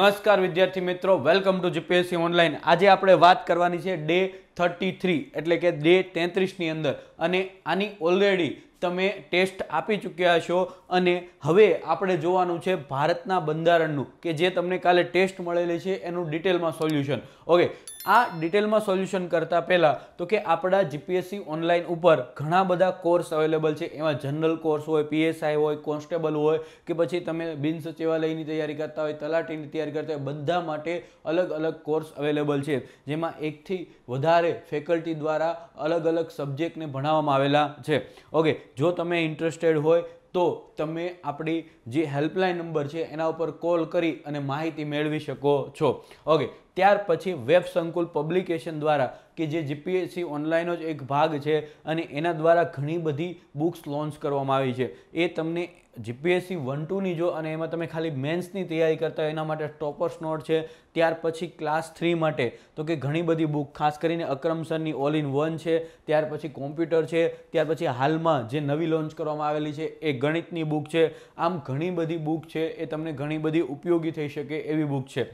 નમસ્કાર વિદ્યાર્થી મિત્રો વેલકમ ટુ જીપીએસસી ઓનલાઈન આજે આપણે વાત કરવાની છે ડે થર્ટી થ્રી એટલે કે ડે તેત્રીસની અંદર અને આની ઓલરેડી તમે ટેસ્ટ આપી ચૂક્યા છો અને હવે આપણે જોવાનું છે ભારતના બંધારણનું કે જે તમને કાલે ટેસ્ટ મળેલી છે એનું ડિટેલમાં સોલ્યુશન ઓકે આ ડિટેલમાં સોલ્યુશન કરતાં પહેલાં તો કે આપણા જીપીએસસી ઓનલાઈન ઉપર ઘણા બધા કોર્સ અવેલેબલ છે એમાં જનરલ કોર્સ હોય પીએસઆઈ હોય કોન્સ્ટેબલ હોય કે પછી તમે બિન સચિવાલયની તૈયારી કરતા હોય તલાટીની તૈયારી કરતા હોય બધા માટે અલગ અલગ કોર્સ અવેલેબલ છે જેમાં એકથી વધારે ફેકલ્ટી દ્વારા અલગ અલગ સબ્જેક્ટને ભણાવવામાં આવેલા છે ઓકે જો તમે ઇન્ટરેસ્ટેડ હોય તો તમે આપણી જે હેલ્પલાઇન નંબર છે એના ઉપર કોલ કરી અને માહિતી મેળવી શકો છો ઓકે ત્યાર પછી વેબ સંકુલ પબ્લિકેશન દ્વારા કે જે જીપીએસસી ઓનલાઈનનો જ એક ભાગ છે અને એના દ્વારા ઘણી બધી બુક્સ લોન્ચ કરવામાં આવી છે એ તમને જીપીએસસી વન ટુની જો અને એમાં તમે ખાલી મેન્સની તૈયારી કરતા એના માટે ટોપર્સ નોટ છે ત્યાર પછી ક્લાસ થ્રી માટે તો કે ઘણી બધી બુક ખાસ કરીને અક્રમ સરની ઓલ ઇન વન છે ત્યાર પછી કોમ્પ્યુટર છે ત્યાર પછી હાલમાં જે નવી લોન્ચ કરવામાં આવેલી છે એ ગણિતની બુક છે આમ ઘણી બધી બુક છે એ તમને ઘણી બધી ઉપયોગી થઈ શકે એવી બુક છે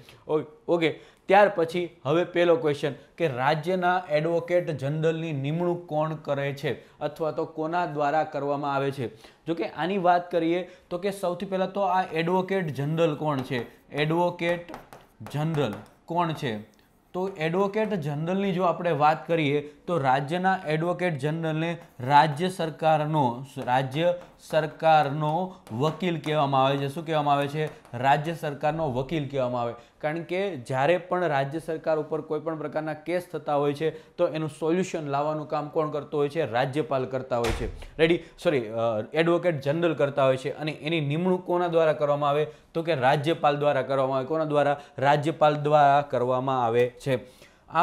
ઓકે ત્યાર પછી હવે પહેલો ક્વેશ્ચન કે રાજ્યના એડવોકેટ જનરલની નિમણૂક કોણ કરે છે અથવા તો કોના દ્વારા કરવામાં આવે છે જો કે આની વાત કરીએ તો કે સૌથી પહેલાં તો આ એડવોકેટ જનરલ કોણ છે એડવોકેટ જનરલ કોણ છે તો એડવોકેટ જનરલની જો આપણે વાત કરીએ તો રાજ્યના એડવોકેટ જનરલને રાજ્ય સરકારનો રાજ્ય સરકારનો વકીલ કહેવામાં આવે છે શું કહેવામાં આવે છે રાજ્ય સરકારનો વકીલ કહેવામાં આવે કારણ કે જ્યારે પણ રાજ્ય સરકાર ઉપર કોઈપણ પ્રકારના કેસ થતા હોય છે તો એનું સોલ્યુશન લાવવાનું કામ કોણ કરતો હોય છે રાજ્યપાલ કરતા હોય છે રેડી સોરી એડવોકેટ જનરલ કરતા હોય છે અને એની નિમણૂક કોના દ્વારા કરવામાં આવે તો કે રાજ્યપાલ દ્વારા કરવામાં આવે કોના દ્વારા રાજ્યપાલ દ્વારા કરવામાં આવે છે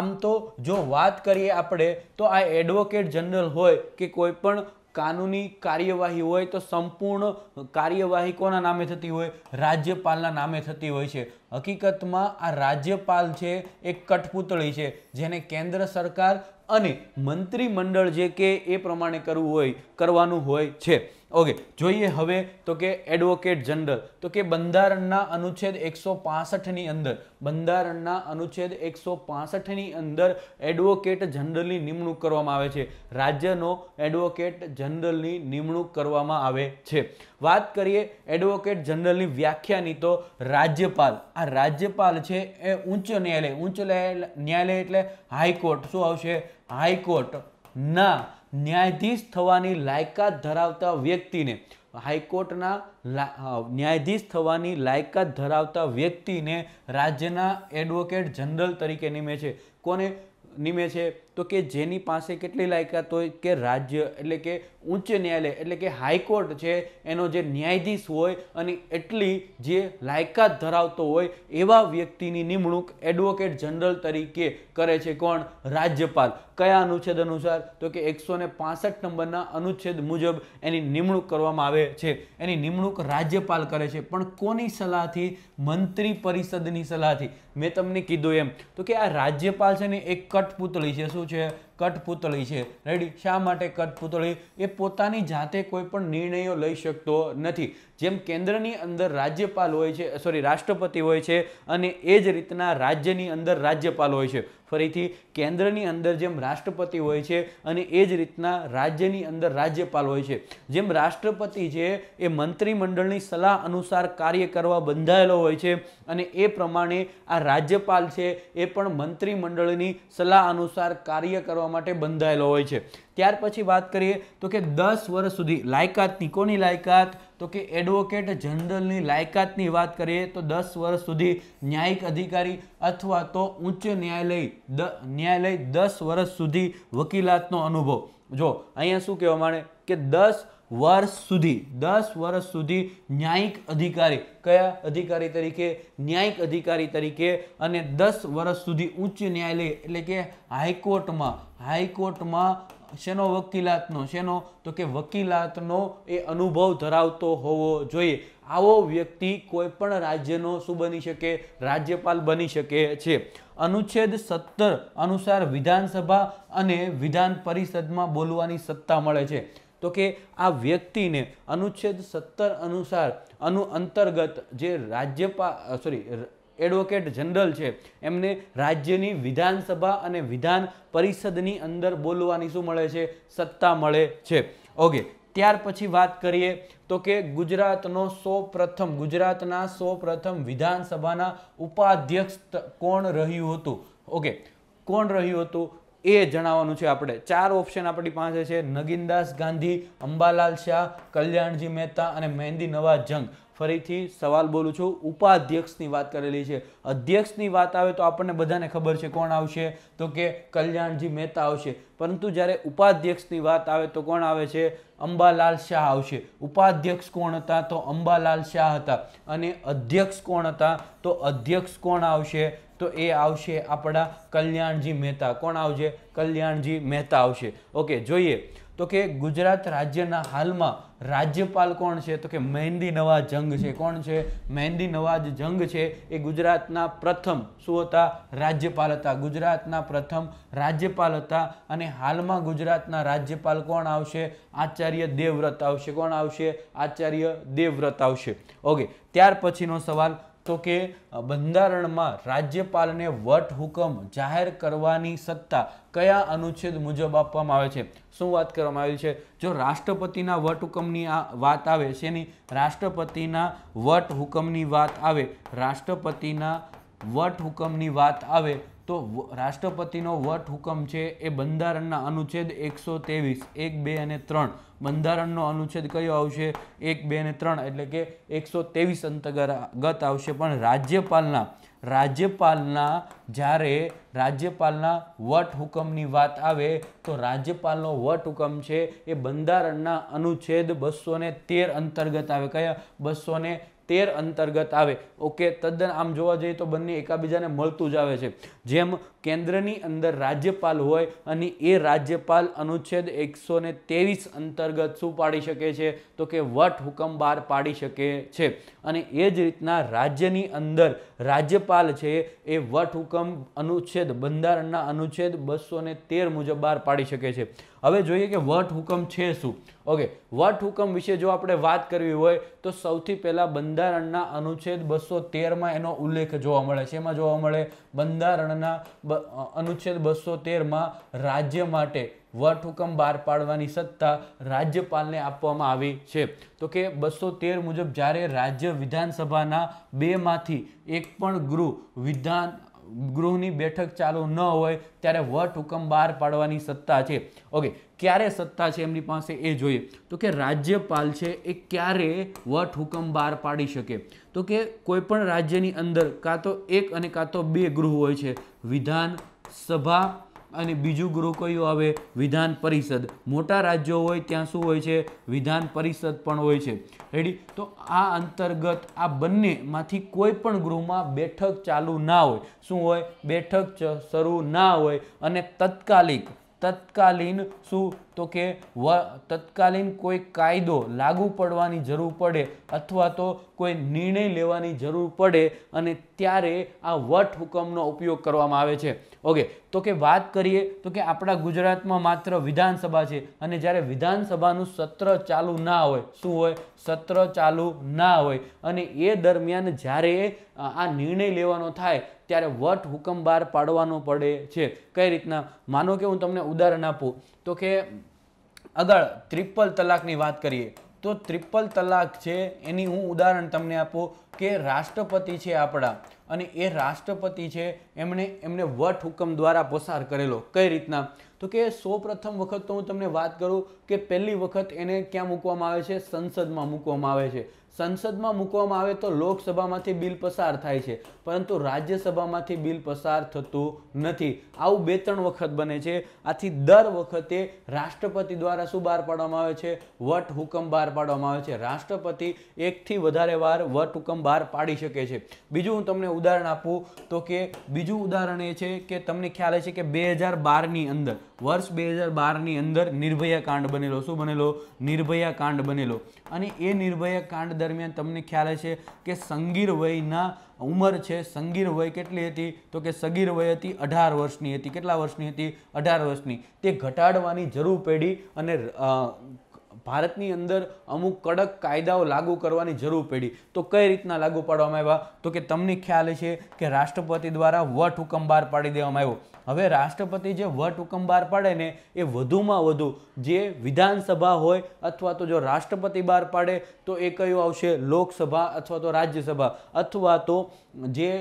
આમ તો જો વાત કરીએ આપણે તો આ એડવોકેટ જનરલ હોય કે કોઈપણ કાનૂની કાર્યવાહી હોય તો સંપૂર્ણ કાર્યવાહી કોના નામે થતી હોય રાજ્યપાલના નામે થતી હોય છે હકીકતમાં આ રાજ્યપાલ છે એક કઠપુતળી છે જેને કેન્દ્ર સરકાર અને મંત્રીમંડળ જે કે એ પ્રમાણે કરવું હોય કરવાનું હોય છે ઓકે જોઈએ હવે તો કે એડવોકેટ જનરલ તો કે બંધારણના અનુચ્છેદ એકસો પાસઠની અંદર બંધારણના અનુચ્છેદ એકસો પાસઠની અંદર એડવોકેટ જનરલની નિમણૂક કરવામાં આવે છે રાજ્યનો એડવોકેટ જનરલની નિમણૂક કરવામાં આવે છે વાત કરીએ એડવોકેટ જનરલની વ્યાખ્યાની તો રાજ્યપાલ આ રાજ્યપાલ છે એ ઉચ્ચ ન્યાયાલય ઉચ્ચ ન્યાયાલય એટલે હાઈકોર્ટ શું આવશે હાઈકોર્ટ ના ન્યાયાધીશ થવાની લાયકાત ધરાવતા વ્યક્તિને હાઈકોર્ટના ન્યાયાધીશ થવાની લાયકાત ધરાવતા વ્યક્તિને રાજ્યના એડવોકેટ જનરલ તરીકે નિમે છે કોને નિમે છે તો કે જેની પાસે કેટલી લાયકાત હોય કે રાજ્ય એટલે કે ઉચ્ચ ન્યાયાલય એટલે કે હાઈકોર્ટ છે એનો જે ન્યાયાધીશ હોય અને એટલી જે લાયકાત ધરાવતો હોય એવા વ્યક્તિની નિમણૂક એડવોકેટ જનરલ તરીકે કરે છે કોણ રાજ્યપાલ કયા અનુચ્છેદ અનુસાર તો કે એકસો ને નંબરના અનુચ્છેદ મુજબ એની નિમણૂક કરવામાં આવે છે એની નિમણૂક રાજ્યપાલ કરે છે પણ કોની સલાહથી મંત્રી પરિષદની સલાહથી મેં તમને કીધું એમ તો કે આ રાજ્યપાલ છે ને એક કટપુતળી છે શું 出去。કઠપૂતળી છે રેડી શા માટે કઠપુતળી એ પોતાની જાતે કોઈ પણ નિર્ણયો લઈ શકતો નથી જેમ કેન્દ્રની અંદર રાજ્યપાલ હોય છે સોરી રાષ્ટ્રપતિ હોય છે અને એ જ રીતના રાજ્યની અંદર રાજ્યપાલ હોય છે ફરીથી કેન્દ્રની અંદર જેમ રાષ્ટ્રપતિ હોય છે અને એ જ રીતના રાજ્યની અંદર રાજ્યપાલ હોય છે જેમ રાષ્ટ્રપતિ છે એ મંત્રીમંડળની સલાહ અનુસાર કાર્ય કરવા બંધાયેલો હોય છે અને એ પ્રમાણે આ રાજ્યપાલ છે એ પણ મંત્રીમંડળની સલાહ અનુસાર કાર્ય કરવા માટે બંધાયેલો હોય છે ત્યાર પછી વાત કરીએ તો કે દસ વર્ષ સુધી લાયકાતની કોની લાયકાત તો કે એડવોકેટ જનરલની લાયકાતની વાત કરીએ તો દસ વર્ષ સુધી ન્યાયિક અધિકારી અથવા તો ઉચ્ચ ન્યાયાલય દ ન્યાયાલય દસ વર્ષ સુધી વકીલાતનો અનુભવ જો અહીંયા શું કહેવા માંડે કે દસ વર્ષ સુધી દસ વર્ષ સુધી ન્યાયિક અધિકારી કયા અધિકારી તરીકે ન્યાયિક અધિકારી તરીકે અને દસ વર્ષ સુધી ઉચ્ચ ન્યાયાલય એટલે કે હાઈકોર્ટમાં હાઈકોર્ટમાં શેનો વકીલાતનો શેનો તો કે વકીલાતનો એ અનુભવ ધરાવતો હોવો જોઈએ આવો વ્યક્તિ કોઈ પણ રાજ્યનો શું બની શકે રાજ્યપાલ બની શકે છે અનુચ્છેદ સત્તર અનુસાર વિધાનસભા અને વિધાન પરિષદમાં બોલવાની સત્તા મળે છે તો કે આ વ્યક્તિને અનુચ્છેદ સત્તર અનુસાર અનુ અંતર્ગત જે રાજ્યપા સોરી એડવોકેટ જનરલ છે એમને રાજ્યની વિધાનસભા અને વિધાન પરિષદની અંદર બોલવાની શું મળે છે સત્તા મળે છે ઓકે ત્યાર પછી વાત કરીએ તો કે ગુજરાતનો સૌ પ્રથમ ગુજરાતના સૌ પ્રથમ વિધાનસભાના ઉપાધ્યક્ષ કોણ રહ્યું હતું ઓકે કોણ રહ્યું હતું એ જણાવવાનું છે આપણે ચાર ઓપ્શન આપણી પાસે છે નગીનદાસ ગાંધી અંબાલાલ શાહ કલ્યાણજી મહેતા અને મહેંદી નવાઝ જંગ ફરીથી સવાલ બોલું છું ઉપાધ્યક્ષની વાત કરેલી છે અધ્યક્ષની વાત આવે તો આપણને બધાને ખબર છે કોણ આવશે તો કે કલ્યાણજી મહેતા આવશે પરંતુ જ્યારે ઉપાધ્યક્ષની વાત આવે તો કોણ આવે છે અંબાલાલ શાહ આવશે ઉપાધ્યક્ષ કોણ હતા તો અંબાલાલ શાહ હતા અને અધ્યક્ષ કોણ હતા તો અધ્યક્ષ કોણ આવશે તો એ આવશે આપણા કલ્યાણજી મહેતા કોણ આવશે કલ્યાણજી મહેતા આવશે ઓકે જોઈએ તો કે ગુજરાત રાજ્યના હાલમાં રાજ્યપાલ કોણ છે તો કે મહેંદી નવાજ જંગ છે કોણ છે મહેંદી નવાજ જંગ છે એ ગુજરાતના પ્રથમ શું હતા રાજ્યપાલ હતા ગુજરાતના પ્રથમ રાજ્યપાલ હતા અને હાલમાં ગુજરાતના રાજ્યપાલ કોણ આવશે આચાર્ય દેવવ્રત આવશે કોણ આવશે આચાર્ય દેવવ્રત આવશે ઓકે ત્યાર પછીનો સવાલ તો કે બંધારણમાં રાજ્યપાલને વટ હુકમ જાહેર કરવાની સત્તા કયા અનુચ્છેદ મુજબ આપવામાં આવે છે શું વાત કરવામાં આવી છે જો રાષ્ટ્રપતિના વટ હુકમની આ વાત આવે શેની રાષ્ટ્રપતિના વટ હુકમની વાત આવે રાષ્ટ્રપતિના વટ હુકમની વાત આવે તો રાષ્ટ્રપતિનો વટ હુકમ છે એ બંધારણના અનુચ્છેદ એકસો ત્રેવીસ એક બે અને ત્રણ બંધારણનો અનુચ્છેદ કયો આવશે એક બે અને ત્રણ એટલે કે એકસો ત્રેવીસ અંતર્ગત આવશે પણ રાજ્યપાલના રાજ્યપાલના જ્યારે રાજ્યપાલના વટ હુકમની વાત આવે તો રાજ્યપાલનો વટ હુકમ છે એ બંધારણના અનુચ્છેદ બસો તેર અંતર્ગત આવે કયા બસો તેર અંતર્ગત આવે ઓકે તદ્દન આમ જોવા જઈએ તો બંને એકાબીજાને મળતું જ આવે છે જેમ કેન્દ્રની અંદર રાજ્યપાલ હોય અને એ રાજ્યપાલ અનુચ્છેદ એકસો ને ત્રેવીસ અંતર્ગત શું પાડી શકે છે તો કે વટ હુકમ બહાર પાડી શકે છે અને એ જ રીતના રાજ્યની અંદર રાજ્યપાલ છે એ વટ હુકમ અનુચ્છેદ બંધારણના અનુચ્છેદ બસો તેર મુજબ બહાર પાડી શકે છે હવે જોઈએ કે વટ હુકમ છે શું ઓકે વટ હુકમ વિશે જો આપણે વાત કરવી હોય તો સૌથી પહેલાં બંધારણના અનુચ્છેદ બસો તેરમાં એનો ઉલ્લેખ જોવા મળે છે એમાં જોવા મળે બંધારણના અનુચ્છેદ બસો તેરમાં રાજ્ય માટે વટ હુકમ બહાર પાડવાની સત્તા રાજ્યપાલને આપવામાં આવી છે તો કે બસો તેર મુજબ જ્યારે રાજ્ય વિધાનસભાના બેમાંથી એક પણ ગૃહ વિધાન ગૃહની બેઠક ચાલુ ન હોય ત્યારે વટ હુકમ બહાર પાડવાની સત્તા છે ઓકે ક્યારે સત્તા છે એમની પાસે એ જોઈએ તો કે રાજ્યપાલ છે એ ક્યારે વટ હુકમ બહાર પાડી શકે તો કે કોઈપણ રાજ્યની અંદર કાં તો એક અને કાં તો બે ગૃહ હોય છે વિધાન સભા અને બીજું ગૃહ કયું આવે વિધાન પરિષદ મોટા રાજ્યો હોય ત્યાં શું હોય છે વિધાન પરિષદ પણ હોય છે રેડી તો આ અંતર્ગત આ બંનેમાંથી કોઈ પણ ગૃહમાં બેઠક ચાલુ ના હોય શું હોય બેઠક શરૂ ના હોય અને તત્કાલિક તત્કાલીન શું તો કે વ તત્કાલીન કોઈ કાયદો લાગુ પડવાની જરૂર પડે અથવા તો કોઈ નિર્ણય લેવાની જરૂર પડે અને ત્યારે આ વટ હુકમનો ઉપયોગ કરવામાં આવે છે ઓકે તો કે વાત કરીએ તો કે આપણા ગુજરાતમાં માત્ર વિધાનસભા છે અને જ્યારે વિધાનસભાનું સત્ર ચાલુ ના હોય શું હોય સત્ર ચાલુ ના હોય અને એ દરમિયાન જ્યારે આ નિર્ણય લેવાનો થાય ત્યારે વટ હુકમ બહાર પાડવાનો પડે છે કઈ રીતના માનો કે હું તમને ઉદાહરણ આપું તો કે આગળ ત્રિપલ તલાકની વાત કરીએ તો ત્રિપલ તલાક છે એની હું ઉદાહરણ તમને આપું કે રાષ્ટ્રપતિ છે આપણા અને એ રાષ્ટ્રપતિ છે એમણે એમને વટ હુકમ દ્વારા પસાર કરેલો કઈ રીતના તો કે સૌ પ્રથમ વખત તો હું તમને વાત કરું કે પહેલી વખત એને ક્યાં મૂકવામાં આવે છે સંસદમાં મૂકવામાં આવે છે સંસદમાં મૂકવામાં આવે તો લોકસભામાંથી બિલ પસાર થાય છે પરંતુ રાજ્યસભામાંથી બિલ પસાર થતું નથી આવું બે ત્રણ વખત બને છે આથી દર વખતે રાષ્ટ્રપતિ દ્વારા શું બહાર પાડવામાં આવે છે વટ હુકમ બહાર પાડવામાં આવે છે રાષ્ટ્રપતિ એકથી વધારે વાર વટહુકમ બહાર પાડી શકે છે બીજું હું તમને ઉદાહરણ આપું તો કે બીજું ઉદાહરણ એ છે કે તમને ખ્યાલ છે કે બે હજાર બારની અંદર વર્ષ બે હજાર બારની અંદર નિર્ભયા કાંડ બનેલો શું બનેલો નિર્ભયા કાંડ બનેલો અને એ નિર્ભયા કાંડ દરમિયાન તમને ખ્યાલ છે કે સંગીર વયના ઉંમર છે સંગીર વય કેટલી હતી તો કે સગીર વય હતી અઢાર વર્ષની હતી કેટલા વર્ષની હતી અઢાર વર્ષની તે ઘટાડવાની જરૂર પડી અને ભારતની અંદર અમુક કડક કાયદાઓ લાગુ કરવાની જરૂર પડી તો કઈ રીતના લાગુ પાડવામાં આવ્યા તો કે તમને ખ્યાલ છે કે રાષ્ટ્રપતિ દ્વારા વટ હુકમ બહાર પાડી દેવામાં આવ્યો હવે રાષ્ટ્રપતિ જે વટ હુકમ બહાર પાડે ને એ વધુમાં વધુ જે વિધાનસભા હોય અથવા તો જો રાષ્ટ્રપતિ બહાર પાડે તો એ કયું આવશે લોકસભા અથવા તો રાજ્યસભા અથવા તો જે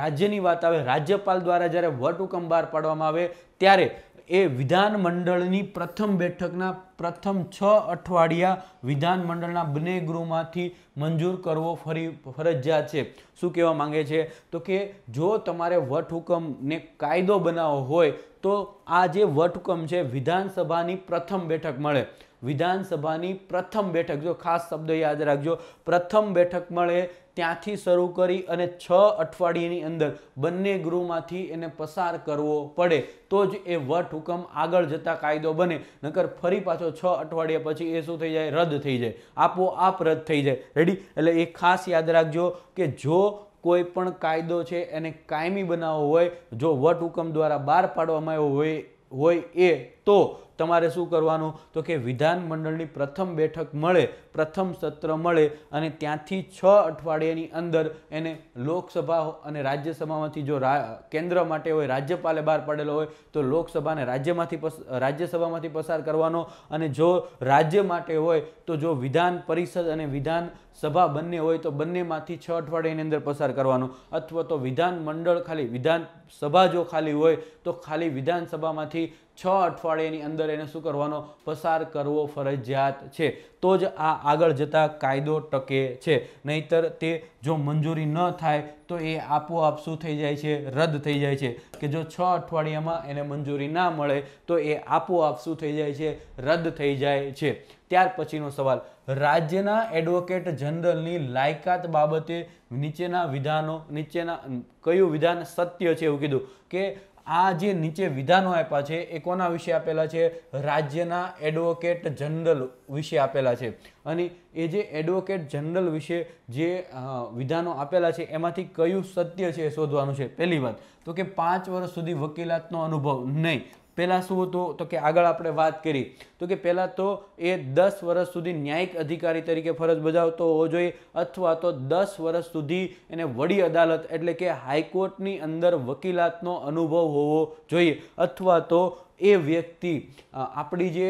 રાજ્યની વાત આવે રાજ્યપાલ દ્વારા જ્યારે વટ હુકમ બહાર પાડવામાં આવે ત્યારે એ વિધાનમંડળની પ્રથમ બેઠકના પ્રથમ છ અઠવાડિયા વિધાનમંડળના બંને ગૃહમાંથી મંજૂર કરવો ફરી ફરજિયાત છે શું કહેવા માંગે છે તો કે જો તમારે વટહુકમને કાયદો બનાવવો હોય તો આ જે વટહુકમ છે વિધાનસભાની પ્રથમ બેઠક મળે વિધાનસભાની પ્રથમ બેઠક જો ખાસ શબ્દ યાદ રાખજો પ્રથમ બેઠક મળે ત્યાંથી શરૂ કરી અને છ અઠવાડિયાની અંદર બંને ગૃહમાંથી એને પસાર કરવો પડે તો જ એ વટ હુકમ આગળ જતા કાયદો બને નકર ફરી પાછો છ અઠવાડિયા પછી એ શું થઈ જાય રદ થઈ જાય આપોઆપ રદ થઈ જાય રેડી એટલે એ ખાસ યાદ રાખજો કે જો કોઈ પણ કાયદો છે એને કાયમી બનાવવો હોય જો વટ હુકમ દ્વારા બહાર પાડવામાં આવ્યો હોય હોય એ તો તમારે શું કરવાનું તો કે વિધાનમંડળની પ્રથમ બેઠક મળે પ્રથમ સત્ર મળે અને ત્યાંથી છ અઠવાડિયાની અંદર એને લોકસભા અને રાજ્યસભામાંથી જો કેન્દ્ર માટે હોય રાજ્યપાલે બહાર પાડેલો હોય તો લોકસભાને રાજ્યમાંથી રાજ્યસભામાંથી પસાર કરવાનો અને જો રાજ્ય માટે હોય તો જો વિધાન પરિષદ અને વિધાન સભા બંને હોય તો બંનેમાંથી છ અઠવાડિયાની અંદર પસાર કરવાનો અથવા તો વિધાન મંડળ ખાલી વિધાનસભા જો ખાલી હોય તો ખાલી વિધાનસભામાંથી છ અઠવાડિયાની અંદર એને શું કરવાનો પસાર કરવો ફરજિયાત છે તો જ આ આગળ જતા કાયદો ટકે છે નહીતર તે જો મંજૂરી ન થાય તો એ આપોઆપ શું થઈ જાય છે રદ થઈ જાય છે કે જો છ અઠવાડિયામાં એને મંજૂરી ના મળે તો એ આપોઆપ શું થઈ જાય છે રદ થઈ જાય છે ત્યાર પછીનો સવાલ રાજ્યના એડવોકેટ જનરલની લાયકાત બાબતે નીચેના વિધાનો નીચેના કયું વિધાન સત્ય છે એવું કીધું કે આ જે નીચે વિધાનો આપ્યા છે એ કોના વિશે આપેલા છે રાજ્યના એડવોકેટ જનરલ વિશે આપેલા છે અને એ જે એડવોકેટ જનરલ વિશે જે વિધાનો આપેલા છે એમાંથી કયું સત્ય છે એ શોધવાનું છે પહેલી વાત તો કે પાંચ વર્ષ સુધી વકીલાતનો અનુભવ નહીં પહેલાં શું હતું તો કે આગળ આપણે વાત કરી તો કે પહેલાં તો એ દસ વર્ષ સુધી ન્યાયિક અધિકારી તરીકે ફરજ બજાવતો હોવો જોઈએ અથવા તો દસ વર્ષ સુધી એને વડી અદાલત એટલે કે હાઈકોર્ટની અંદર વકીલાતનો અનુભવ હોવો જોઈએ અથવા તો એ વ્યક્તિ આપણી જે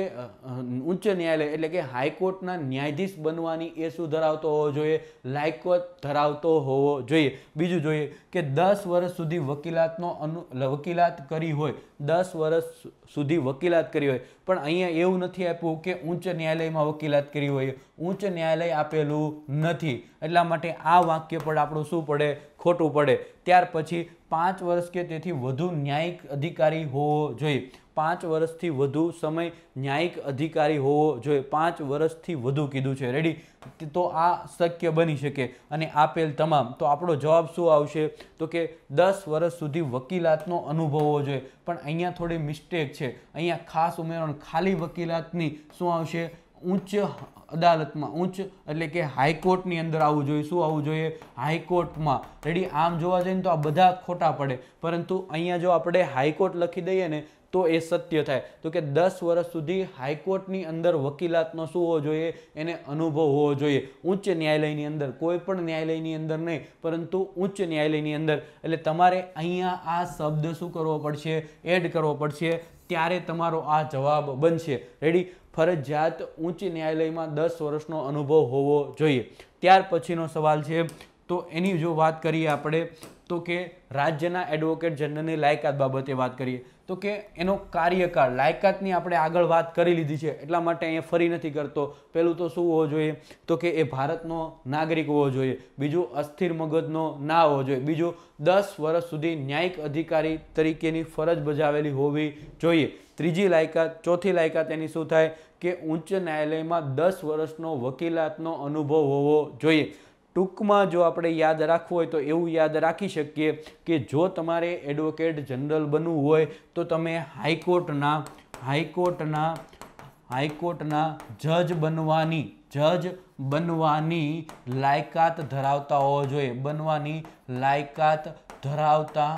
ઉચ્ચ ન્યાયાલય એટલે કે હાઈકોર્ટના ન્યાયાધીશ બનવાની એ શું ધરાવતો હોવો જોઈએ લાયકત ધરાવતો હોવો જોઈએ બીજું જોઈએ કે દસ વર્ષ સુધી વકીલાતનો અનુ વકીલાત કરી હોય દસ વર્ષ સુધી વકીલાત કરી હોય પણ અહીંયા એવું નથી આપ્યું કે ઉચ્ચ ન્યાયાલયમાં વકીલાત કરી હોય ઉચ્ચ ન્યાયાલય આપેલું નથી એટલા માટે આ વાક્ય પણ આપણું શું પડે ખોટું પડે ત્યાર પછી પાંચ વર્ષ કે તેથી વધુ ન્યાયિક અધિકારી હોવો જોઈએ પાંચ વર્ષથી વધુ સમય ન્યાયિક અધિકારી હોવો જોઈએ પાંચ વર્ષથી વધુ કીધું છે રેડી તો આ શક્ય બની શકે અને આપેલ તમામ તો આપણો જવાબ શું આવશે તો કે દસ વર્ષ સુધી વકીલાતનો અનુભવ હોવો જોઈએ પણ અહીંયા થોડી મિસ્ટેક છે અહીંયા ખાસ ઉમેરણ ખાલી વકીલાતની શું આવશે ઉચ્ચ અદાલતમાં ઉચ્ચ એટલે કે હાઈકોર્ટની અંદર આવવું જોઈએ શું આવવું જોઈએ હાઈકોર્ટમાં રેડી આમ જોવા જઈએ તો આ બધા ખોટા પડે પરંતુ અહીંયા જો આપણે હાઈકોર્ટ લખી દઈએ ને તો એ સત્ય થાય તો કે દસ વર્ષ સુધી હાઈકોર્ટની અંદર વકીલાતનો શું હોવો જોઈએ એને અનુભવ હોવો જોઈએ ઉચ્ચ ન્યાયાલયની અંદર કોઈ પણ ન્યાયાલયની અંદર નહીં પરંતુ ઉચ્ચ ન્યાયાલયની અંદર એટલે તમારે અહીંયા આ શબ્દ શું કરવો પડશે એડ કરવો પડશે ત્યારે તમારો આ જવાબ બનશે રેડી ફરજિયાત ઉચ્ચ ન્યાયાલયમાં દસ વર્ષનો અનુભવ હોવો જોઈએ ત્યાર પછીનો સવાલ છે તો એની જો વાત કરીએ આપણે તો કે રાજ્યના એડવોકેટ જનરલની લાયકાત બાબતે વાત કરીએ તો કે એનો કાર્યકાળ લાયકાતની આપણે આગળ વાત કરી લીધી છે એટલા માટે અહીંયા ફરી નથી કરતો પહેલું તો શું હોવો જોઈએ તો કે એ ભારતનો નાગરિક હોવો જોઈએ બીજું અસ્થિર મગજનો ના હોવો જોઈએ બીજું દસ વર્ષ સુધી ન્યાયિક અધિકારી તરીકેની ફરજ બજાવેલી હોવી જોઈએ ત્રીજી લાયકાત ચોથી લાયકાત એની શું થાય કે ઉચ્ચ ન્યાયાલયમાં દસ વર્ષનો વકીલાતનો અનુભવ હોવો જોઈએ ટૂંકમાં જો આપણે યાદ રાખવું હોય તો એવું યાદ રાખી શકીએ કે જો તમારે એડવોકેટ જનરલ બનવું હોય તો તમે હાઈકોર્ટના હાઈકોર્ટના હાઈકોર્ટના જજ બનવાની જજ બનવાની લાયકાત ધરાવતા હોવા જોઈએ બનવાની લાયકાત ધરાવતા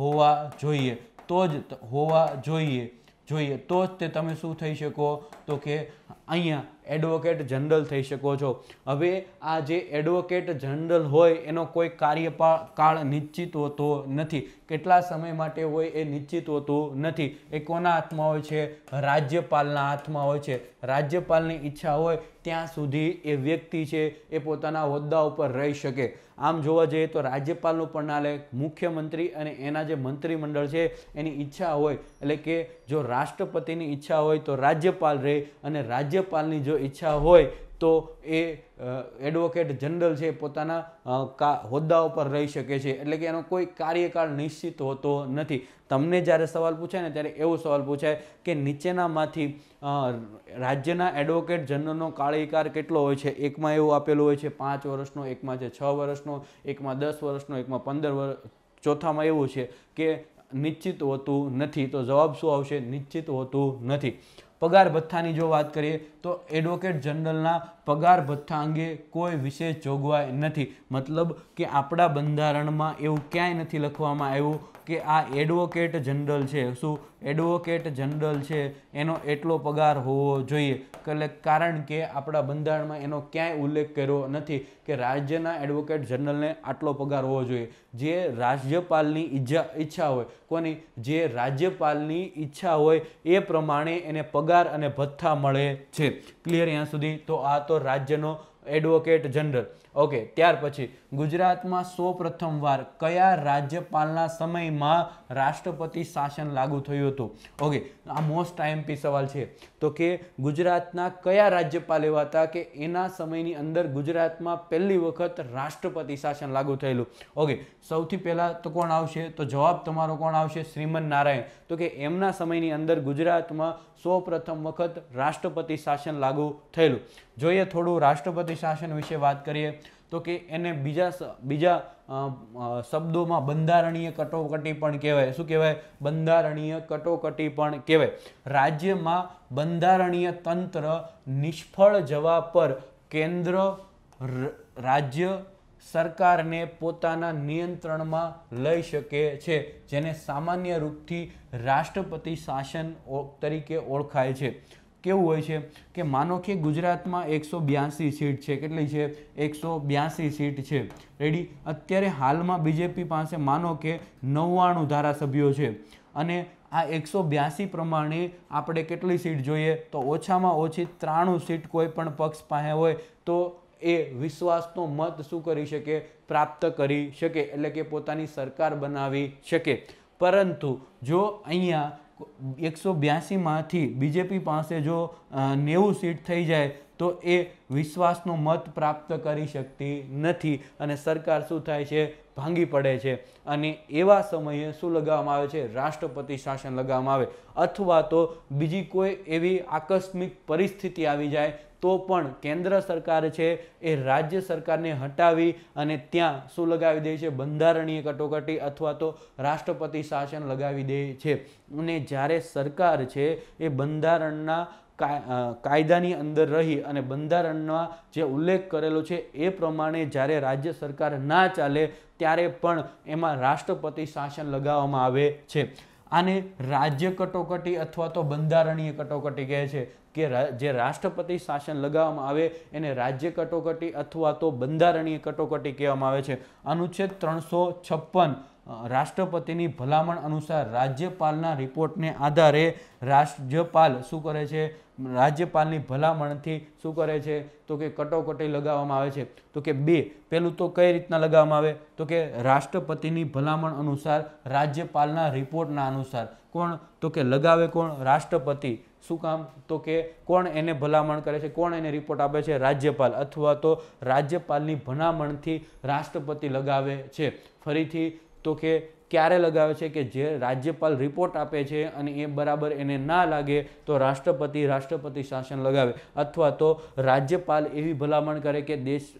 હોવા જોઈએ તો જ હોવા જોઈએ જોઈએ તો જ તે તમે શું થઈ શકો તો કે અહીંયા એડવોકેટ જનરલ થઈ શકો છો હવે આ જે એડવોકેટ જનરલ હોય એનો કોઈ કાર્યકાળ નિશ્ચિત હોતો નથી કેટલા સમય માટે હોય એ નિશ્ચિત હોતું નથી એ કોના હાથમાં હોય છે રાજ્યપાલના હાથમાં હોય છે રાજ્યપાલની ઈચ્છા હોય ત્યાં સુધી એ વ્યક્તિ છે એ પોતાના હોદ્દા ઉપર રહી શકે આમ જોવા જઈએ તો રાજ્યપાલનું પણ ના લે મુખ્યમંત્રી અને એના જે મંત્રીમંડળ છે એની ઈચ્છા હોય એટલે કે જો રાષ્ટ્રપતિની ઈચ્છા હોય તો રાજ્યપાલ રહે કરે અને રાજ્યપાલની જો ઈચ્છા હોય તો એ એડવોકેટ જનરલ છે પોતાના કા હોદ્દા ઉપર રહી શકે છે એટલે કે એનો કોઈ કાર્યકાળ નિશ્ચિત હોતો નથી તમને જ્યારે સવાલ પૂછાય ને ત્યારે એવો સવાલ પૂછાય કે નીચેનામાંથી રાજ્યના એડવોકેટ જનરલનો કાર્યકાર કેટલો હોય છે એકમાં એવું આપેલું હોય છે પાંચ વર્ષનો એકમાં છે છ વર્ષનો એકમાં દસ વર્ષનો એકમાં પંદર વર્ષ ચોથામાં એવું છે કે નિશ્ચિત હોતું નથી તો જવાબ શું આવશે નિશ્ચિત હોતું નથી પગાર ભથ્થાની જો વાત કરીએ તો એડવોકેટ જનરલના પગાર ભથ્થા અંગે કોઈ વિશેષ જોગવાઈ નથી મતલબ કે આપણા બંધારણમાં એવું ક્યાંય નથી લખવામાં આવ્યું કે આ એડવોકેટ જનરલ છે શું એડવોકેટ જનરલ છે એનો એટલો પગાર હોવો જોઈએ એટલે કારણ કે આપણા બંધારણમાં એનો ક્યાંય ઉલ્લેખ કર્યો નથી કે રાજ્યના એડવોકેટ જનરલને આટલો પગાર હોવો જોઈએ જે રાજ્યપાલની ઈજા ઈચ્છા હોય કોની જે રાજ્યપાલની ઈચ્છા હોય એ પ્રમાણે એને પગાર અને ભથ્થા મળે છે ક્લિયર ત્યાં સુધી તો આ તો રાજ્યનો એડવોકેટ જનરલ ઓકે ત્યાર પછી ગુજરાતમાં સૌ પ્રથમવાર કયા રાજ્યપાલના સમયમાં રાષ્ટ્રપતિ શાસન લાગુ થયું હતું ઓકે આ મોસ્ટ આઈએમપી સવાલ છે તો કે ગુજરાતના કયા રાજ્યપાલ એવા હતા કે એના સમયની અંદર ગુજરાતમાં પહેલી વખત રાષ્ટ્રપતિ શાસન લાગુ થયેલું ઓકે સૌથી પહેલાં તો કોણ આવશે તો જવાબ તમારો કોણ આવશે શ્રીમદ નારાયણ તો કે એમના સમયની અંદર ગુજરાતમાં સૌ પ્રથમ વખત રાષ્ટ્રપતિ શાસન લાગુ થયેલું જોઈએ થોડું રાષ્ટ્રપતિ શાસન વિશે વાત કરીએ તો કે એને બીજા બીજા શબ્દોમાં બંધારણીય કટોકટી પણ કહેવાય શું કહેવાય બંધારણીય કટોકટી પણ કહેવાય રાજ્યમાં બંધારણીય તંત્ર નિષ્ફળ જવા પર કેન્દ્ર રાજ્ય સરકારને પોતાના નિયંત્રણમાં લઈ શકે છે જેને સામાન્ય રૂપથી રાષ્ટ્રપતિ શાસન તરીકે ઓળખાય છે કેવું હોય છે કે માનો કે ગુજરાતમાં એકસો બ્યાસી સીટ છે કેટલી છે એકસો બ્યાસી સીટ છે રેડી અત્યારે હાલમાં બીજેપી પાસે માનો કે નવ્વાણું ધારાસભ્યો છે અને આ એકસો બ્યાસી પ્રમાણે આપણે કેટલી સીટ જોઈએ તો ઓછામાં ઓછી ત્રાણું સીટ કોઈ પણ પક્ષ પાસે હોય તો એ વિશ્વાસનો મત શું કરી શકે પ્રાપ્ત કરી શકે એટલે કે પોતાની સરકાર બનાવી શકે પરંતુ જો અહીંયા એકસો બ્યાસીમાંથી બીજેપી પાસે જો નેવું સીટ થઈ જાય તો એ વિશ્વાસનો મત પ્રાપ્ત કરી શકતી નથી અને સરકાર શું થાય છે ભાંગી પડે છે અને એવા સમયે શું લગાવવામાં આવે છે રાષ્ટ્રપતિ શાસન લગાવવામાં આવે અથવા તો બીજી કોઈ એવી આકસ્મિક પરિસ્થિતિ આવી જાય તો પણ કેન્દ્ર સરકાર છે એ રાજ્ય સરકારને હટાવી અને ત્યાં શું લગાવી દે છે બંધારણીય કટોકટી અથવા તો રાષ્ટ્રપતિ શાસન લગાવી દે છે અને જ્યારે સરકાર છે એ બંધારણના કાયદાની અંદર રહી અને બંધારણમાં જે ઉલ્લેખ કરેલો છે એ પ્રમાણે જ્યારે રાજ્ય સરકાર ના ચાલે ત્યારે પણ એમાં રાષ્ટ્રપતિ શાસન લગાવવામાં આવે છે આને રાજ્ય કટોકટી અથવા તો બંધારણીય કટોકટી કહે છે કે જે રાષ્ટ્રપતિ શાસન લગાવવામાં આવે એને રાજ્ય કટોકટી અથવા તો બંધારણીય કટોકટી કહેવામાં આવે છે અનુચ્છેદ ત્રણસો છપ્પન રાષ્ટ્રપતિની ભલામણ અનુસાર રાજ્યપાલના રિપોર્ટને આધારે રાજ્યપાલ શું કરે છે રાજ્યપાલની ભલામણથી શું કરે છે તો કે કટોકટી લગાવવામાં આવે છે તો કે બે પહેલું તો કઈ રીતના લગાવવામાં આવે તો કે રાષ્ટ્રપતિની ભલામણ અનુસાર રાજ્યપાલના રિપોર્ટના અનુસાર કોણ તો કે લગાવે કોણ રાષ્ટ્રપતિ શું કામ તો કે કોણ એને ભલામણ કરે છે કોણ એને રિપોર્ટ આપે છે રાજ્યપાલ અથવા તો રાજ્યપાલની ભલામણથી રાષ્ટ્રપતિ લગાવે છે ફરીથી તો કે ક્યારે લગાવે છે કે જે રાજ્યપાલ રિપોર્ટ આપે છે અને એ બરાબર એને ના લાગે તો રાષ્ટ્રપતિ રાષ્ટ્રપતિ શાસન લગાવે અથવા તો રાજ્યપાલ એવી ભલામણ કરે કે દેશ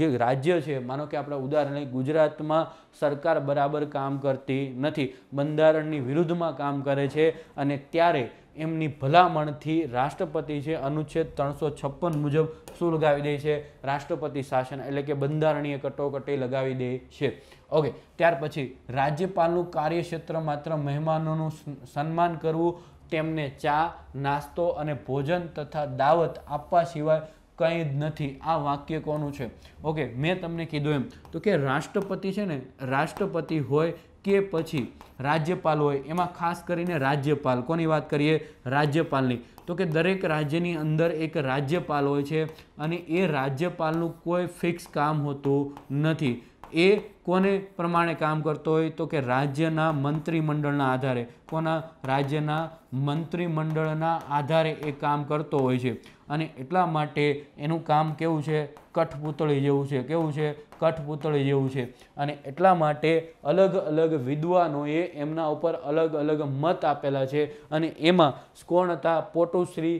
જે રાજ્ય છે માનો કે આપણે ઉદાહરણ ગુજરાતમાં સરકાર બરાબર કામ કરતી નથી બંધારણની વિરુદ્ધમાં કામ કરે છે અને ત્યારે એમની ભલામણથી રાષ્ટ્રપતિ છે અનુચ્છેદ ત્રણસો છપ્પન મુજબ શું લગાવી દે છે રાષ્ટ્રપતિ શાસન એટલે કે બંધારણીય કટોકટી લગાવી દે છે ઓકે ત્યાર પછી રાજ્યપાલનું કાર્યક્ષેત્ર માત્ર મહેમાનોનું સન્માન કરવું તેમને ચા નાસ્તો અને ભોજન તથા દાવત આપવા સિવાય કંઈ જ નથી આ વાક્ય કોનું છે ઓકે મેં તમને કીધું એમ તો કે રાષ્ટ્રપતિ છે ને રાષ્ટ્રપતિ હોય કે પછી રાજ્યપાલ હોય એમાં ખાસ કરીને રાજ્યપાલ કોની વાત કરીએ રાજ્યપાલની તો કે દરેક રાજ્યની અંદર એક રાજ્યપાલ હોય છે અને એ રાજ્યપાલનું કોઈ ફિક્સ કામ હોતું નથી એ કોને પ્રમાણે કામ કરતો હોય તો કે રાજ્યના મંત્રીમંડળના આધારે કોના રાજ્યના મંત્રીમંડળના આધારે એ કામ કરતો હોય છે અને એટલા માટે એનું કામ કેવું છે કઠપુતળી જેવું છે કેવું છે કઠપુતળી જેવું છે અને એટલા માટે અલગ અલગ વિદ્વાનોએ એમના ઉપર અલગ અલગ મત આપેલા છે અને એમાં કોણ હતા પોટુશ્રી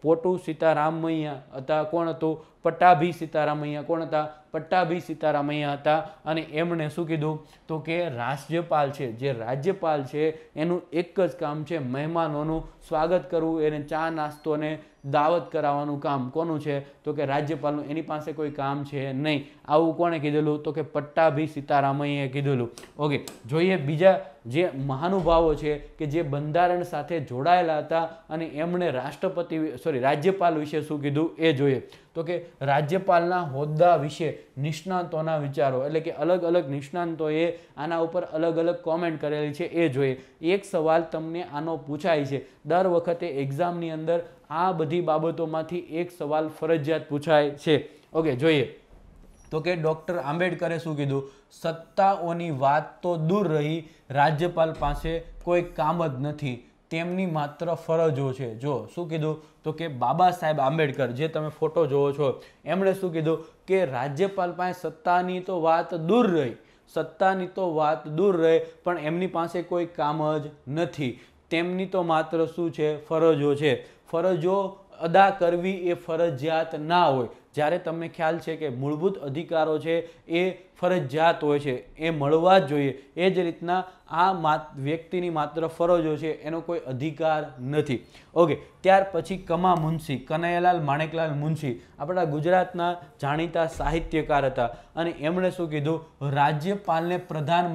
પોટુ સીતારામૈયા હતા કોણ હતું પટાભી સીતારામૈયા કોણ હતા પટ્ટાભી સીતારામૈયા હતા અને એમણે શું કીધું તો કે રાજ્યપાલ છે જે રાજ્યપાલ છે એનું એક જ કામ છે મહેમાનોનું સ્વાગત કરવું એને ચા નાસ્તોને દાવત કરાવવાનું કામ કોનું છે તો કે રાજ્યપાલનું એની પાસે કોઈ કામ છે નહીં આવું કોણે કીધેલું તો કે પટ્ટાભી સીતારામૈયે કીધેલું ઓકે જોઈએ બીજા જે મહાનુભાવો છે કે જે બંધારણ સાથે જોડાયેલા હતા અને એમણે રાષ્ટ્રપતિ સોરી રાજ્યપાલ વિશે શું કીધું એ જોઈએ તો કે રાજ્યપાલના હોદ્દા વિશે નિષ્ણાંતોના વિચારો એટલે કે અલગ અલગ નિષ્ણાંતોએ આના ઉપર અલગ અલગ કોમેન્ટ કરેલી છે એ જોઈએ એક સવાલ તમને આનો પૂછાય છે દર વખતે એક્ઝામની અંદર આ બધી બાબતોમાંથી એક સવાલ ફરજિયાત પૂછાય છે ઓકે જોઈએ તો કે ડૉક્ટર આંબેડકરે શું કીધું સત્તાઓની વાત તો દૂર રહી રાજ્યપાલ પાસે કોઈ કામ જ નથી તેમની માત્ર ફરજો છે જો શું કીધું તો કે બાબા સાહેબ આંબેડકર જે તમે ફોટો જોવો છો એમણે શું કીધું કે રાજ્યપાલ પાસે સત્તાની તો વાત દૂર રહી સત્તાની તો વાત દૂર રહે પણ એમની પાસે કોઈ કામ જ નથી તેમની તો માત્ર શું છે ફરજો છે ફરજો અદા કરવી એ ફરજિયાત ના હોય જ્યારે તમને ખ્યાલ છે કે મૂળભૂત અધિકારો છે એ ફરજિયાત હોય છે એ મળવા જ જોઈએ એ જ રીતના આ વ્યક્તિની માત્ર ફરજો છે એનો કોઈ અધિકાર નથી ઓકે ત્યાર પછી કમા મુનશી કનૈયાલાલ માણેકલાલ મુનશી આપણા ગુજરાતના જાણીતા સાહિત્યકાર હતા અને એમણે શું કીધું રાજ્યપાલને પ્રધાન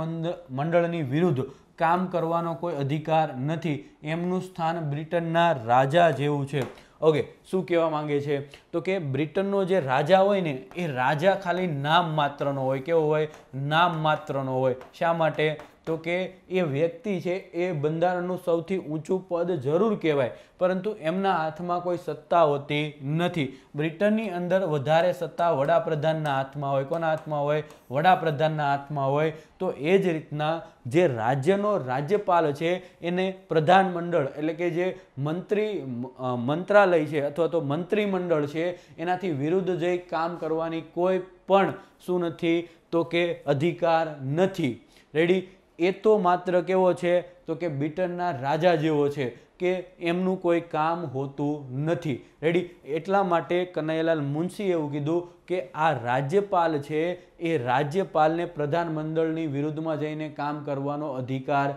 મંડળની વિરુદ્ધ કામ કરવાનો કોઈ અધિકાર નથી એમનું સ્થાન બ્રિટનના રાજા જેવું છે ઓકે શું કહેવા માંગે છે તો કે બ્રિટનનો જે રાજા હોય ને એ રાજા ખાલી નામ માત્રનો હોય કેવો હોય નામ માત્રનો હોય શા માટે તો કે એ વ્યક્તિ છે એ બંધારણનું સૌથી ઊંચું પદ જરૂર કહેવાય પરંતુ એમના હાથમાં કોઈ સત્તા હોતી નથી બ્રિટનની અંદર વધારે સત્તા વડાપ્રધાનના હાથમાં હોય કોના હાથમાં હોય વડાપ્રધાનના હાથમાં હોય તો એ જ રીતના જે રાજ્યનો રાજ્યપાલ છે એને પ્રધાનમંડળ એટલે કે જે મંત્રી મંત્રાલય છે અથવા તો મંત્રીમંડળ છે એનાથી વિરુદ્ધ જઈ કામ કરવાની કોઈ પણ શું નથી તો કે અધિકાર નથી રેડી એ તો માત્ર કેવો છે તો કે બ્રિટનના રાજા જેવો છે કે એમનું કોઈ કામ હોતું નથી રેડી એટલા માટે કનૈયાલાલ મુનશીએ એવું કીધું કે આ રાજ્યપાલ છે એ રાજ્યપાલને પ્રધાનમંડળની વિરુદ્ધમાં જઈને કામ કરવાનો અધિકાર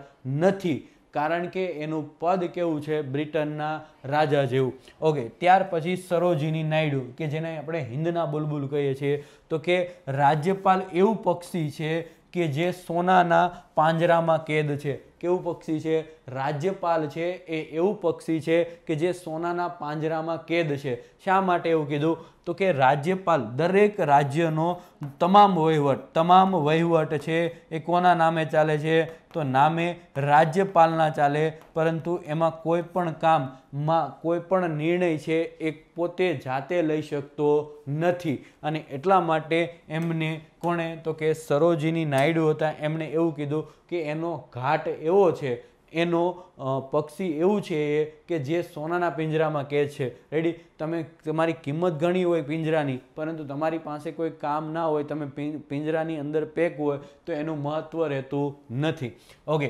નથી કારણ કે એનું પદ કેવું છે બ્રિટનના રાજા જેવું ઓકે ત્યાર પછી સરોજીની નાયડુ કે જેને આપણે હિન્દના બુલબુલ કહીએ છીએ તો કે રાજ્યપાલ એવું પક્ષી છે કે જે સોનાના પાંજરામાં કેદ છે કેવું પક્ષી છે રાજ્યપાલ છે એ એવું પક્ષી છે કે જે સોનાના પાંજરામાં કેદ છે શા માટે એવું કીધું તો કે રાજ્યપાલ દરેક રાજ્યનો તમામ વહીવટ તમામ વહીવટ છે એ કોના નામે ચાલે છે તો નામે રાજ્યપાલના ચાલે પરંતુ એમાં કોઈ પણ કામમાં કોઈ પણ નિર્ણય છે એ પોતે જાતે લઈ શકતો નથી અને એટલા માટે એમને કોણે તો કે સરોજીની નાયડુ હતા એમણે એવું કીધું કે એનો ઘાટ એવો છે એનો પક્ષી એવું છે કે જે સોનાના પિંજરામાં કહે છે રેડી તમે તમારી કિંમત ઘણી હોય પિંજરાની પરંતુ તમારી પાસે કોઈ કામ ના હોય તમે પિંજરાની અંદર પેક હોય તો એનું મહત્ત્વ રહેતું નથી ઓકે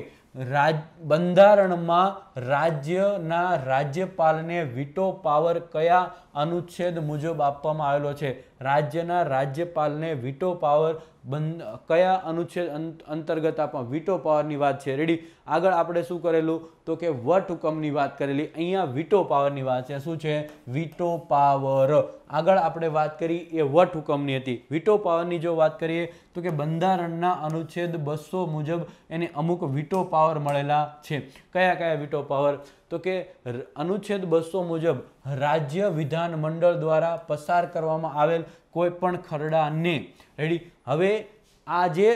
રાજ બંધારણમાં રાજ્યના રાજ્યપાલને વિટો પાવર કયા અનુચ્છેદ મુજબ આપવામાં આવેલો છે રાજ્યના રાજ્યપાલને વિટો પાવર બંધ કયા અનુચ્છેદ અંતર્ગત આપણ વીટો પાવરની વાત છે રેડી આગળ આપણે શું કરેલું તો કે વટ હુકમની વાત કરેલી અહીંયા વીટો પાવરની વાત છે શું છે વીટો પાવર આગળ આપણે વાત કરી એ વટ હુકમની હતી વીટો પાવરની જો વાત કરીએ તો કે બંધારણના અનુચ્છેદ બસો મુજબ એને અમુક વીટો પાવર મળેલા છે કયા કયા વીટો પાવર તો કે અનુચ્છેદ બસો મુજબ રાજ્ય વિધાન મંડળ દ્વારા પસાર કરવામાં આવેલ કોઈ પણ ખરડાને રેડી હવે આ જે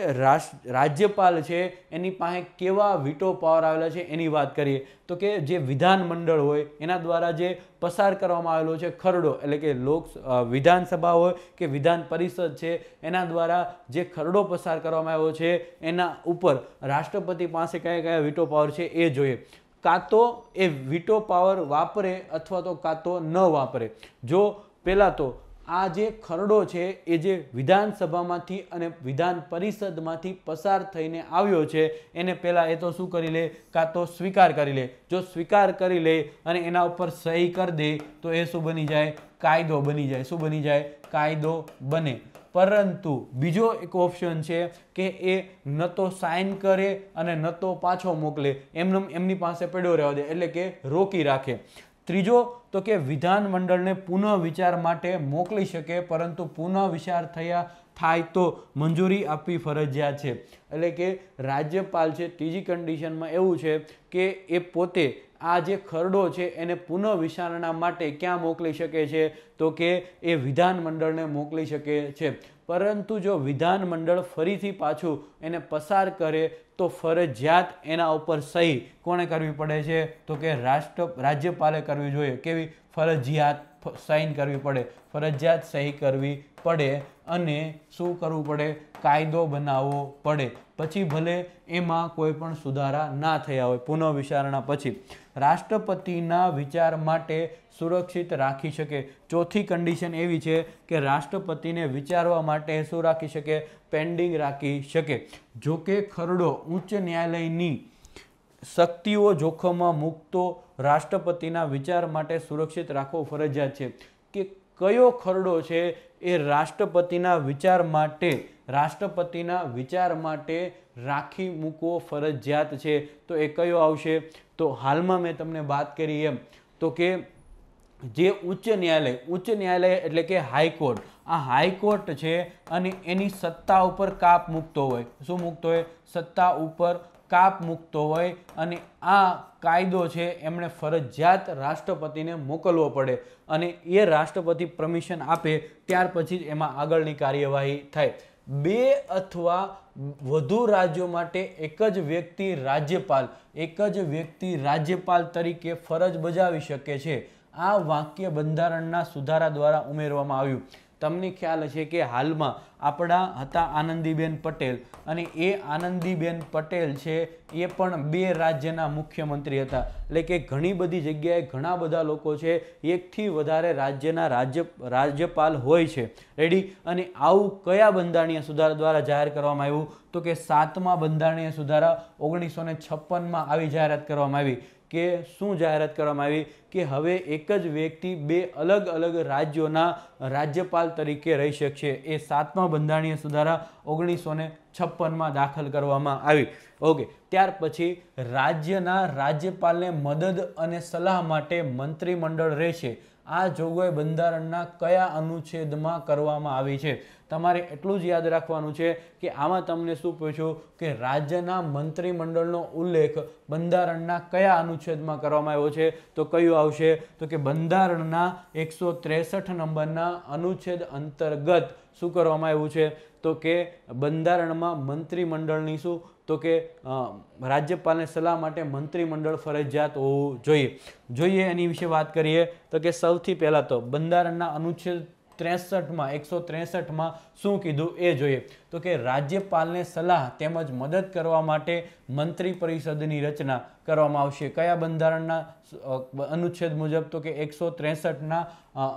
રાજ્યપાલ છે એની પાસે કેવા વીટો પાવર આવેલા છે એની વાત કરીએ તો કે જે વિધાનમંડળ હોય એના દ્વારા જે પસાર કરવામાં આવેલો છે ખરડો એટલે કે લોક વિધાનસભા હોય કે વિધાન પરિષદ છે એના દ્વારા જે ખરડો પસાર કરવામાં આવ્યો છે એના ઉપર રાષ્ટ્રપતિ પાસે કયા કયા વીટો પાવર છે એ જોઈએ કાં તો એ વીટો પાવર વાપરે અથવા તો કાં તો ન વાપરે જો પહેલાં તો આ જે ખરડો છે એ જે વિધાનસભામાંથી અને વિધાન પરિષદમાંથી પસાર થઈને આવ્યો છે એને પહેલાં એ તો શું કરી લે કાં તો સ્વીકાર કરી લે જો સ્વીકાર કરી લે અને એના ઉપર સહી કરી દે તો એ શું બની જાય કાયદો બની જાય શું બની જાય કાયદો બને પરંતુ બીજો એક ઓપ્શન છે કે એ ન તો સાઇન કરે અને ન તો પાછો મોકલે એમને એમની પાસે પડ્યો રહેવા દે એટલે કે રોકી રાખે ત્રીજો તો કે વિધાનમંડળને પુનઃ વિચાર માટે મોકલી શકે પરંતુ પુનઃ વિચાર થયા થાય તો મંજૂરી આપવી ફરજિયાત છે એટલે કે રાજ્યપાલ છે ત્રીજી કન્ડિશનમાં એવું છે કે એ પોતે આ જે ખરડો છે એને પુનઃ વિચારણા માટે ક્યાં મોકલી શકે છે તો કે એ વિધાનમંડળને મોકલી શકે છે પરંતુ જો વિધાનમંડળ ફરીથી પાછું એને પસાર કરે તો ફરજિયાત એના ઉપર સહી કોણે કરવી પડે છે તો કે રાષ્ટ્ર રાજ્યપાલે કરવી જોઈએ કેવી ફરજિયાત સાઈન કરવી પડે ફરજિયાત સહી કરવી પડે અને શું કરવું પડે કાયદો બનાવવો પડે પછી ભલે એમાં કોઈ પણ સુધારા ના થયા હોય પુનઃ વિચારણા પછી રાષ્ટ્રપતિના વિચાર માટે સુરક્ષિત રાખી શકે ચોથી કન્ડિશન એવી છે કે રાષ્ટ્રપતિને વિચારવા માટે શું રાખી શકે પેન્ડિંગ રાખી શકે જોકે ખરડો ઉચ્ચ ન્યાયાલયની શક્તિઓ જોખમમાં મૂકતો રાષ્ટ્રપતિના વિચાર માટે સુરક્ષિત રાખવો ફરજિયાત છે કે કયો ખરડો છે એ રાષ્ટ્રપતિના વિચાર માટે રાષ્ટ્રપતિના વિચાર માટે રાખી મૂકવો ફરજિયાત છે તો એ કયો આવશે તો હાલમાં મેં તમને વાત કરી એમ તો કે જે ઉચ્ચ ન્યાયાલય ઉચ્ચ ન્યાયાલય એટલે કે હાઈકોર્ટ આ હાઈકોર્ટ છે અને એની સત્તા ઉપર કાપ મૂકતો હોય શું મૂકતો હોય સત્તા ઉપર કાપ મૂકતો હોય અને આ કાયદો છે એમણે ફરજિયાત રાષ્ટ્રપતિને મોકલવો પડે અને એ રાષ્ટ્રપતિ પરમિશન આપે ત્યાર પછી જ એમાં આગળની કાર્યવાહી થાય બે અથવા વધુ રાજ્યો માટે એક જ વ્યક્તિ રાજ્યપાલ એક જ વ્યક્તિ રાજ્યપાલ તરીકે ફરજ બજાવી શકે છે આ વાક્ય બંધારણના સુધારા દ્વારા ઉમેરવામાં આવ્યું તમને ખ્યાલ હશે કે હાલમાં આપણા હતા આનંદીબેન પટેલ અને એ આનંદીબેન પટેલ છે એ પણ બે રાજ્યના મુખ્યમંત્રી હતા એટલે કે ઘણી બધી જગ્યાએ ઘણા બધા લોકો છે એકથી વધારે રાજ્યના રાજ્ય રાજ્યપાલ હોય છે રેડી અને આવું કયા બંધારણીય સુધારા દ્વારા જાહેર કરવામાં આવ્યું તો કે સાતમા બંધારણીય સુધારા ઓગણીસો છપ્પનમાં આવી જાહેરાત કરવામાં આવી કે શું જાહેરાત કરવામાં આવી કે હવે એક જ વ્યક્તિ બે અલગ અલગ રાજ્યોના રાજ્યપાલ તરીકે રહી શકશે એ સાતમા બંધારણીય સુધારા ઓગણીસો ને છપ્પનમાં દાખલ કરવામાં આવી ઓકે ત્યાર પછી રાજ્યના રાજ્યપાલને મદદ અને સલાહ માટે મંત્રીમંડળ રહેશે આ જોગવાઈ બંધારણના કયા અનુચ્છેદમાં કરવામાં આવી છે તમારે એટલું જ યાદ રાખવાનું છે કે આમાં તમને શું પૂછ્યું કે રાજ્યના મંત્રીમંડળનો ઉલ્લેખ બંધારણના કયા અનુચ્છેદમાં કરવામાં આવ્યો છે તો કયું આવશે તો કે બંધારણના એકસો ત્રેસઠ નંબરના અનુચ્છેદ અંતર્ગત શું કરવામાં આવ્યું છે તો કે બંધારણમાં મંત્રીમંડળની શું તો કે રાજ્યપાલને સલાહ માટે મંત્રીમંડળ ફરજિયાત હોવું જોઈએ જોઈએ એની વિશે વાત કરીએ તો કે સૌથી પહેલાં તો બંધારણના અનુચ્છેદ ત્રેસઠમાં એકસો ત્રેસઠમાં શું કીધું એ જોઈએ તો કે રાજ્યપાલને સલાહ તેમજ મદદ કરવા માટે મંત્રી પરિષદની રચના કરવામાં આવશે કયા બંધારણના અનુચ્છેદ મુજબ તો કે એકસો ત્રેસઠના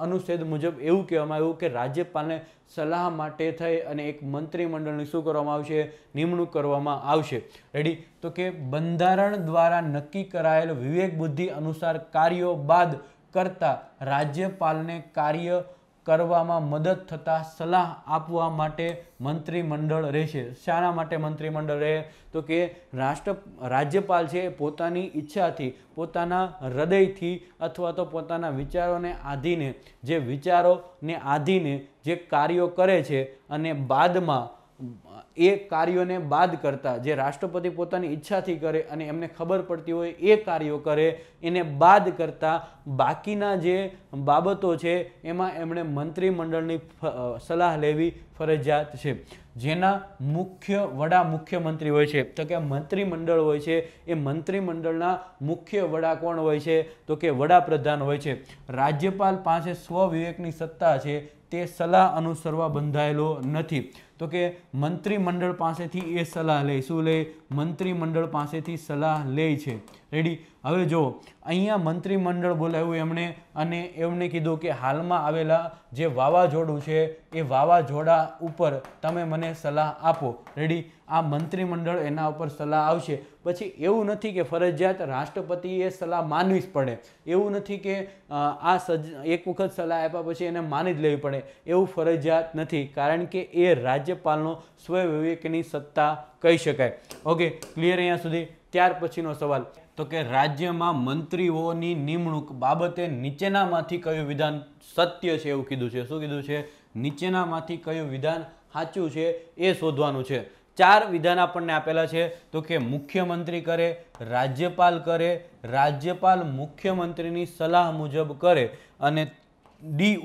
અનુચ્છેદ મુજબ એવું કહેવામાં આવ્યું કે રાજ્યપાલને સલાહ માટે થઈ અને એક મંત્રીમંડળની શું કરવામાં આવશે નિમણૂક કરવામાં આવશે રેડી તો કે બંધારણ દ્વારા નક્કી કરાયેલ વિવેક બુદ્ધિ અનુસાર કાર્યો બાદ કરતા રાજ્યપાલને કાર્ય કરવામાં મદદ થતા સલાહ આપવા માટે મંત્રીમંડળ રહેશે શાના માટે મંત્રીમંડળ રહે તો કે રાષ્ટ્ર રાજ્યપાલ છે પોતાની ઈચ્છાથી પોતાના હૃદયથી અથવા તો પોતાના વિચારોને આધીને જે વિચારોને આધીને જે કાર્યો કરે છે અને બાદમાં એ કાર્યોને બાદ કરતા જે રાષ્ટ્રપતિ પોતાની ઈચ્છાથી કરે અને એમને ખબર પડતી હોય એ કાર્યો કરે એને બાદ કરતા બાકીના જે બાબતો છે એમાં એમણે મંત્રીમંડળની સલાહ લેવી ફરજિયાત છે જેના મુખ્ય વડા મુખ્યમંત્રી હોય છે તો કે મંત્રીમંડળ હોય છે એ મંત્રીમંડળના મુખ્ય વડા કોણ હોય છે તો કે વડાપ્રધાન હોય છે રાજ્યપાલ પાસે સ્વવિવેકની સત્તા છે તે સલાહ અનુસરવા બંધાયેલો નથી તો કે મંત્રીમંડળ પાસેથી એ સલાહ લે શું લે મંત્રીમંડળ પાસેથી સલાહ લે છે રેડી હવે જો અહીંયા મંત્રીમંડળ બોલાવ્યું એમણે અને એમણે કીધું કે હાલમાં આવેલા જે વાવાઝોડું છે એ વાવાઝોડા ઉપર તમે મને સલાહ આપો રેડી આ મંત્રીમંડળ એના ઉપર સલાહ આવશે પછી એવું નથી કે ફરજિયાત રાષ્ટ્રપતિએ સલાહ માનવી જ પડે એવું નથી કે આ સજ એક વખત સલાહ આપ્યા પછી એને માની જ લેવી પડે એવું ફરજિયાત નથી કારણ કે એ રાજ્યપાલનો સ્વવિવેકની સત્તા કહી શકાય ઓકે ક્લિયર અહીંયા સુધી ત્યાર પછીનો સવાલ તો કે રાજ્યમાં મંત્રીઓની નિમણૂક બાબતે નીચેનામાંથી કયું વિધાન સત્ય છે એવું કીધું છે શું કીધું છે નીચેનામાંથી કયું વિધાન સાચું છે એ શોધવાનું છે ચાર વિધાન આપણને આપેલા છે તો કે મુખ્યમંત્રી કરે રાજ્યપાલ કરે રાજ્યપાલ મુખ્યમંત્રીની સલાહ મુજબ કરે અને ડી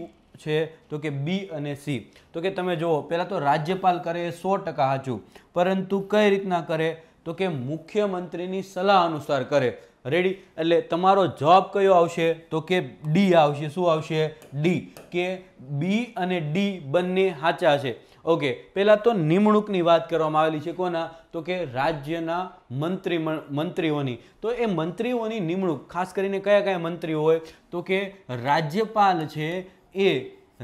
છે તો કે બી અને સી તો કે તમે જુઓ પહેલાં તો રાજ્યપાલ કરે એ સો ટકા સાચું પરંતુ કઈ રીતના કરે તો કે મુખ્યમંત્રીની સલાહ અનુસાર કરે રેડી એટલે તમારો જવાબ કયો આવશે તો કે ડી આવશે શું આવશે ડી કે બી અને ડી બંને સાચા છે ઓકે પહેલાં તો નિમણૂકની વાત કરવામાં આવેલી છે કોના તો કે રાજ્યના મંત્રી મંત્રીઓની તો એ મંત્રીઓની નિમણૂક ખાસ કરીને કયા કયા મંત્રીઓ હોય તો કે રાજ્યપાલ છે એ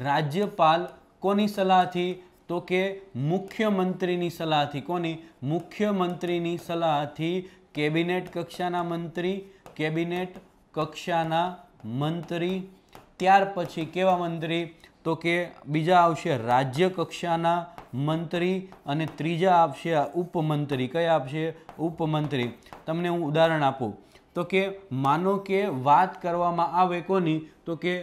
રાજ્યપાલ કોની સલાહથી તો કે મુખ્યમંત્રીની સલાહથી કોની મુખ્યમંત્રીની સલાહથી કેબિનેટ કક્ષાના મંત્રી કેબિનેટ કક્ષાના મંત્રી ત્યાર પછી કેવા મંત્રી તો કે બીજા આવશે રાજ્ય કક્ષાના મંત્રી અને ત્રીજા આવશે ઉપમંત્રી કયા આપશે ઉપમંત્રી તમને હું ઉદાહરણ આપું તો કે માનો કે વાત કરવામાં આવે કોની તો કે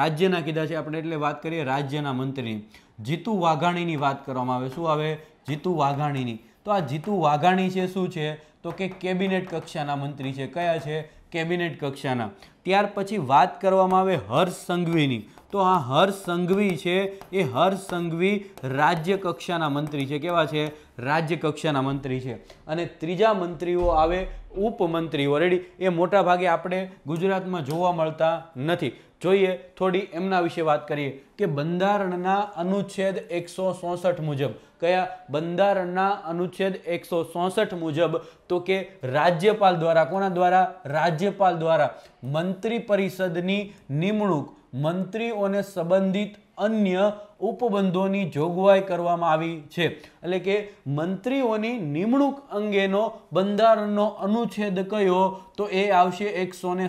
રાજ્યના કીધા છે આપણે એટલે વાત કરીએ રાજ્યના મંત્રીની જીતુ વાઘાણીની વાત કરવામાં આવે શું આવે જીતુ વાઘાણીની તો આ જીતુ વાઘાણી છે શું છે તો કે કેબિનેટ કક્ષાના મંત્રી છે કયા છે કેબિનેટ કક્ષાના ત્યાર પછી વાત કરવામાં આવે હર્ષ સંઘવીની તો આ હર્ષ સંઘવી છે એ હર્ષ સંઘવી રાજ્ય કક્ષાના મંત્રી છે કેવા છે રાજ્ય કક્ષાના મંત્રી છે અને ત્રીજા મંત્રીઓ આવે ઉપમંત્રીઓ રેડી એ મોટા ભાગે આપણે ગુજરાતમાં જોવા મળતા નથી જોઈએ થોડી એમના વિશે વાત કરીએ કે બંધારણના અનુચ્છેદ એકસો ચોસઠ મુજબ કયા બંધારણના અનુચ્છેદ એકસો ચોસઠ મુજબ તો કે રાજ્યપાલ દ્વારા કોના દ્વારા રાજ્યપાલ દ્વારા મંત્રી પરિષદની નિમણૂક મંત્રીઓને સંબંધિત અન્ય ઉપબંધોની જોગવાઈ કરવામાં આવી છે એટલે કે મંત્રીઓની નિમણૂક અંગેનો બંધારણનો અનુચ્છેદ કયો તો એ આવશે એકસો ને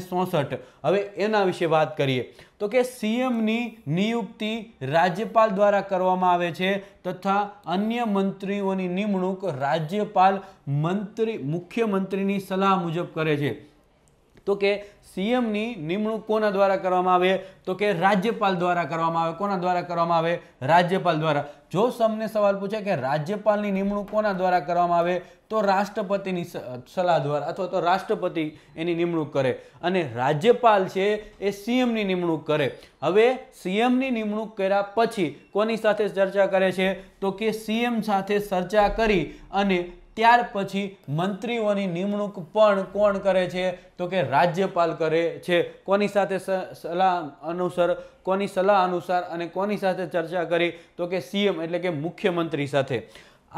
હવે એના વિશે વાત કરીએ તો કે સીએમની નિયુક્તિ રાજ્યપાલ દ્વારા કરવામાં આવે છે તથા અન્ય મંત્રીઓની નિમણૂક રાજ્યપાલ મંત્રી મુખ્યમંત્રીની સલાહ મુજબ કરે છે તો કે સીએમની નિમણૂક કોના દ્વારા કરવામાં આવે તો કે રાજ્યપાલ દ્વારા કરવામાં આવે કોના દ્વારા કરવામાં આવે રાજ્યપાલ દ્વારા જો સમને સવાલ પૂછે કે રાજ્યપાલની નિમણૂક કોના દ્વારા કરવામાં આવે તો રાષ્ટ્રપતિની સલાહ દ્વારા અથવા તો રાષ્ટ્રપતિ એની નિમણૂક કરે અને રાજ્યપાલ છે એ સીએમની નિમણૂક કરે હવે સીએમની નિમણૂક કર્યા પછી કોની સાથે ચર્ચા કરે છે તો કે સીએમ સાથે ચર્ચા કરી અને ત્યાર પછી મંત્રીઓની નિમણૂક પણ કોણ કરે છે તો કે રાજ્યપાલ કરે છે કોની સાથે સલાહ અનુસાર કોની સલાહ અનુસાર અને કોની સાથે ચર્ચા કરી તો કે સીએમ એટલે કે મુખ્યમંત્રી સાથે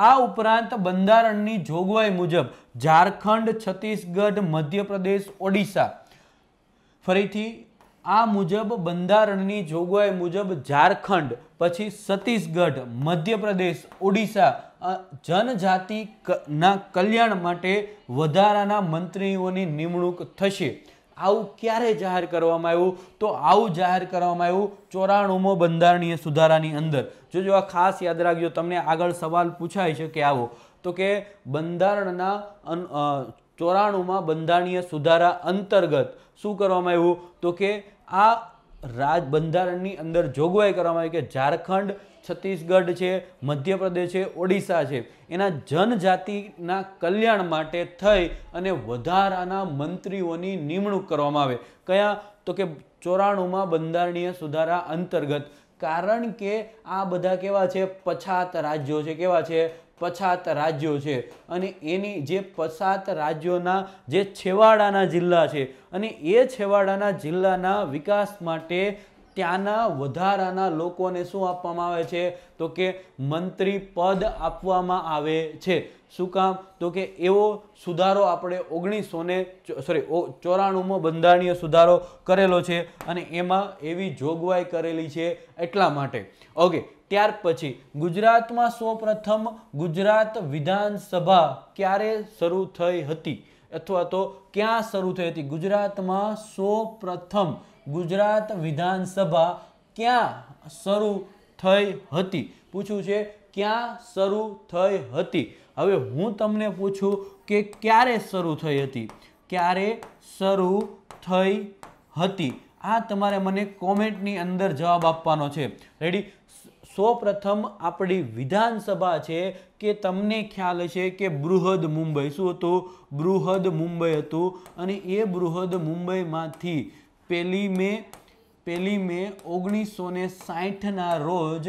આ ઉપરાંત બંધારણની જોગવાઈ મુજબ ઝારખંડ છત્તીસગઢ મધ્યપ્રદેશ ઓડિશા ફરીથી આ મુજબ બંધારણની જોગવાઈ મુજબ ઝારખંડ પછી છત્તીસગઢ મધ્યપ્રદેશ ઓડિશા જનજાતિના કલ્યાણ માટે વધારાના મંત્રીઓની નિમણૂક થશે આવું ક્યારે જાહેર કરવામાં આવ્યું તો આવું જાહેર કરવામાં આવ્યું ચોરાણુંમો બંધારણીય સુધારાની અંદર જો આ ખાસ યાદ રાખજો તમને આગળ સવાલ પૂછાય છે કે આવો તો કે બંધારણના ચોરાણુંમાં બંધારણીય સુધારા અંતર્ગત શું કરવામાં આવ્યું તો કે આ રાજ બંધારણની અંદર જોગવાઈ કરવામાં આવી કે ઝારખંડ છત્તીસગઢ છે મધ્યપ્રદેશ છે ઓડિશા છે એના જનજાતિના કલ્યાણ માટે થઈ અને વધારાના મંત્રીઓની નિમણૂક કરવામાં આવે કયા તો કે ચોરાણુંમાં બંધારણીય સુધારા અંતર્ગત કારણ કે આ બધા કેવા છે પછાત રાજ્યો છે કેવા છે પછાત રાજ્યો છે અને એની જે પછાત રાજ્યોના જે છેવાડાના જિલ્લા છે અને એ છેવાડાના જિલ્લાના વિકાસ માટે ત્યાંના વધારાના લોકોને શું આપવામાં આવે છે તો કે મંત્રી પદ આપવામાં આવે છે શું કામ તો કે એવો સુધારો આપણે ઓગણીસો ને સોરી ચોરાણુંમાં બંધારણીય સુધારો કરેલો છે અને એમાં એવી જોગવાઈ કરેલી છે એટલા માટે ઓકે ત્યાર પછી ગુજરાતમાં સૌપ્રથમ ગુજરાત વિધાનસભા ક્યારે શરૂ થઈ હતી અથવા તો ક્યાં શરૂ થઈ હતી ગુજરાતમાં સૌપ્રથમ ગુજરાત વિધાનસભા ક્યાં શરૂ થઈ હતી પૂછ્યું છે ક્યાં શરૂ થઈ હતી હવે હું તમને પૂછું કે ક્યારે શરૂ થઈ હતી ક્યારે શરૂ થઈ હતી આ તમારે મને કોમેન્ટની અંદર જવાબ આપવાનો છે રેડી સૌપ્રથમ આપણી વિધાનસભા છે કે તમને ખ્યાલ છે કે બૃહદ મુંબઈ શું હતું બૃહદ મુંબઈ હતું અને એ બૃહદ મુંબઈમાંથી પહેલી મે પહેલી મે ઓગણીસો ને સાહીઠના રોજ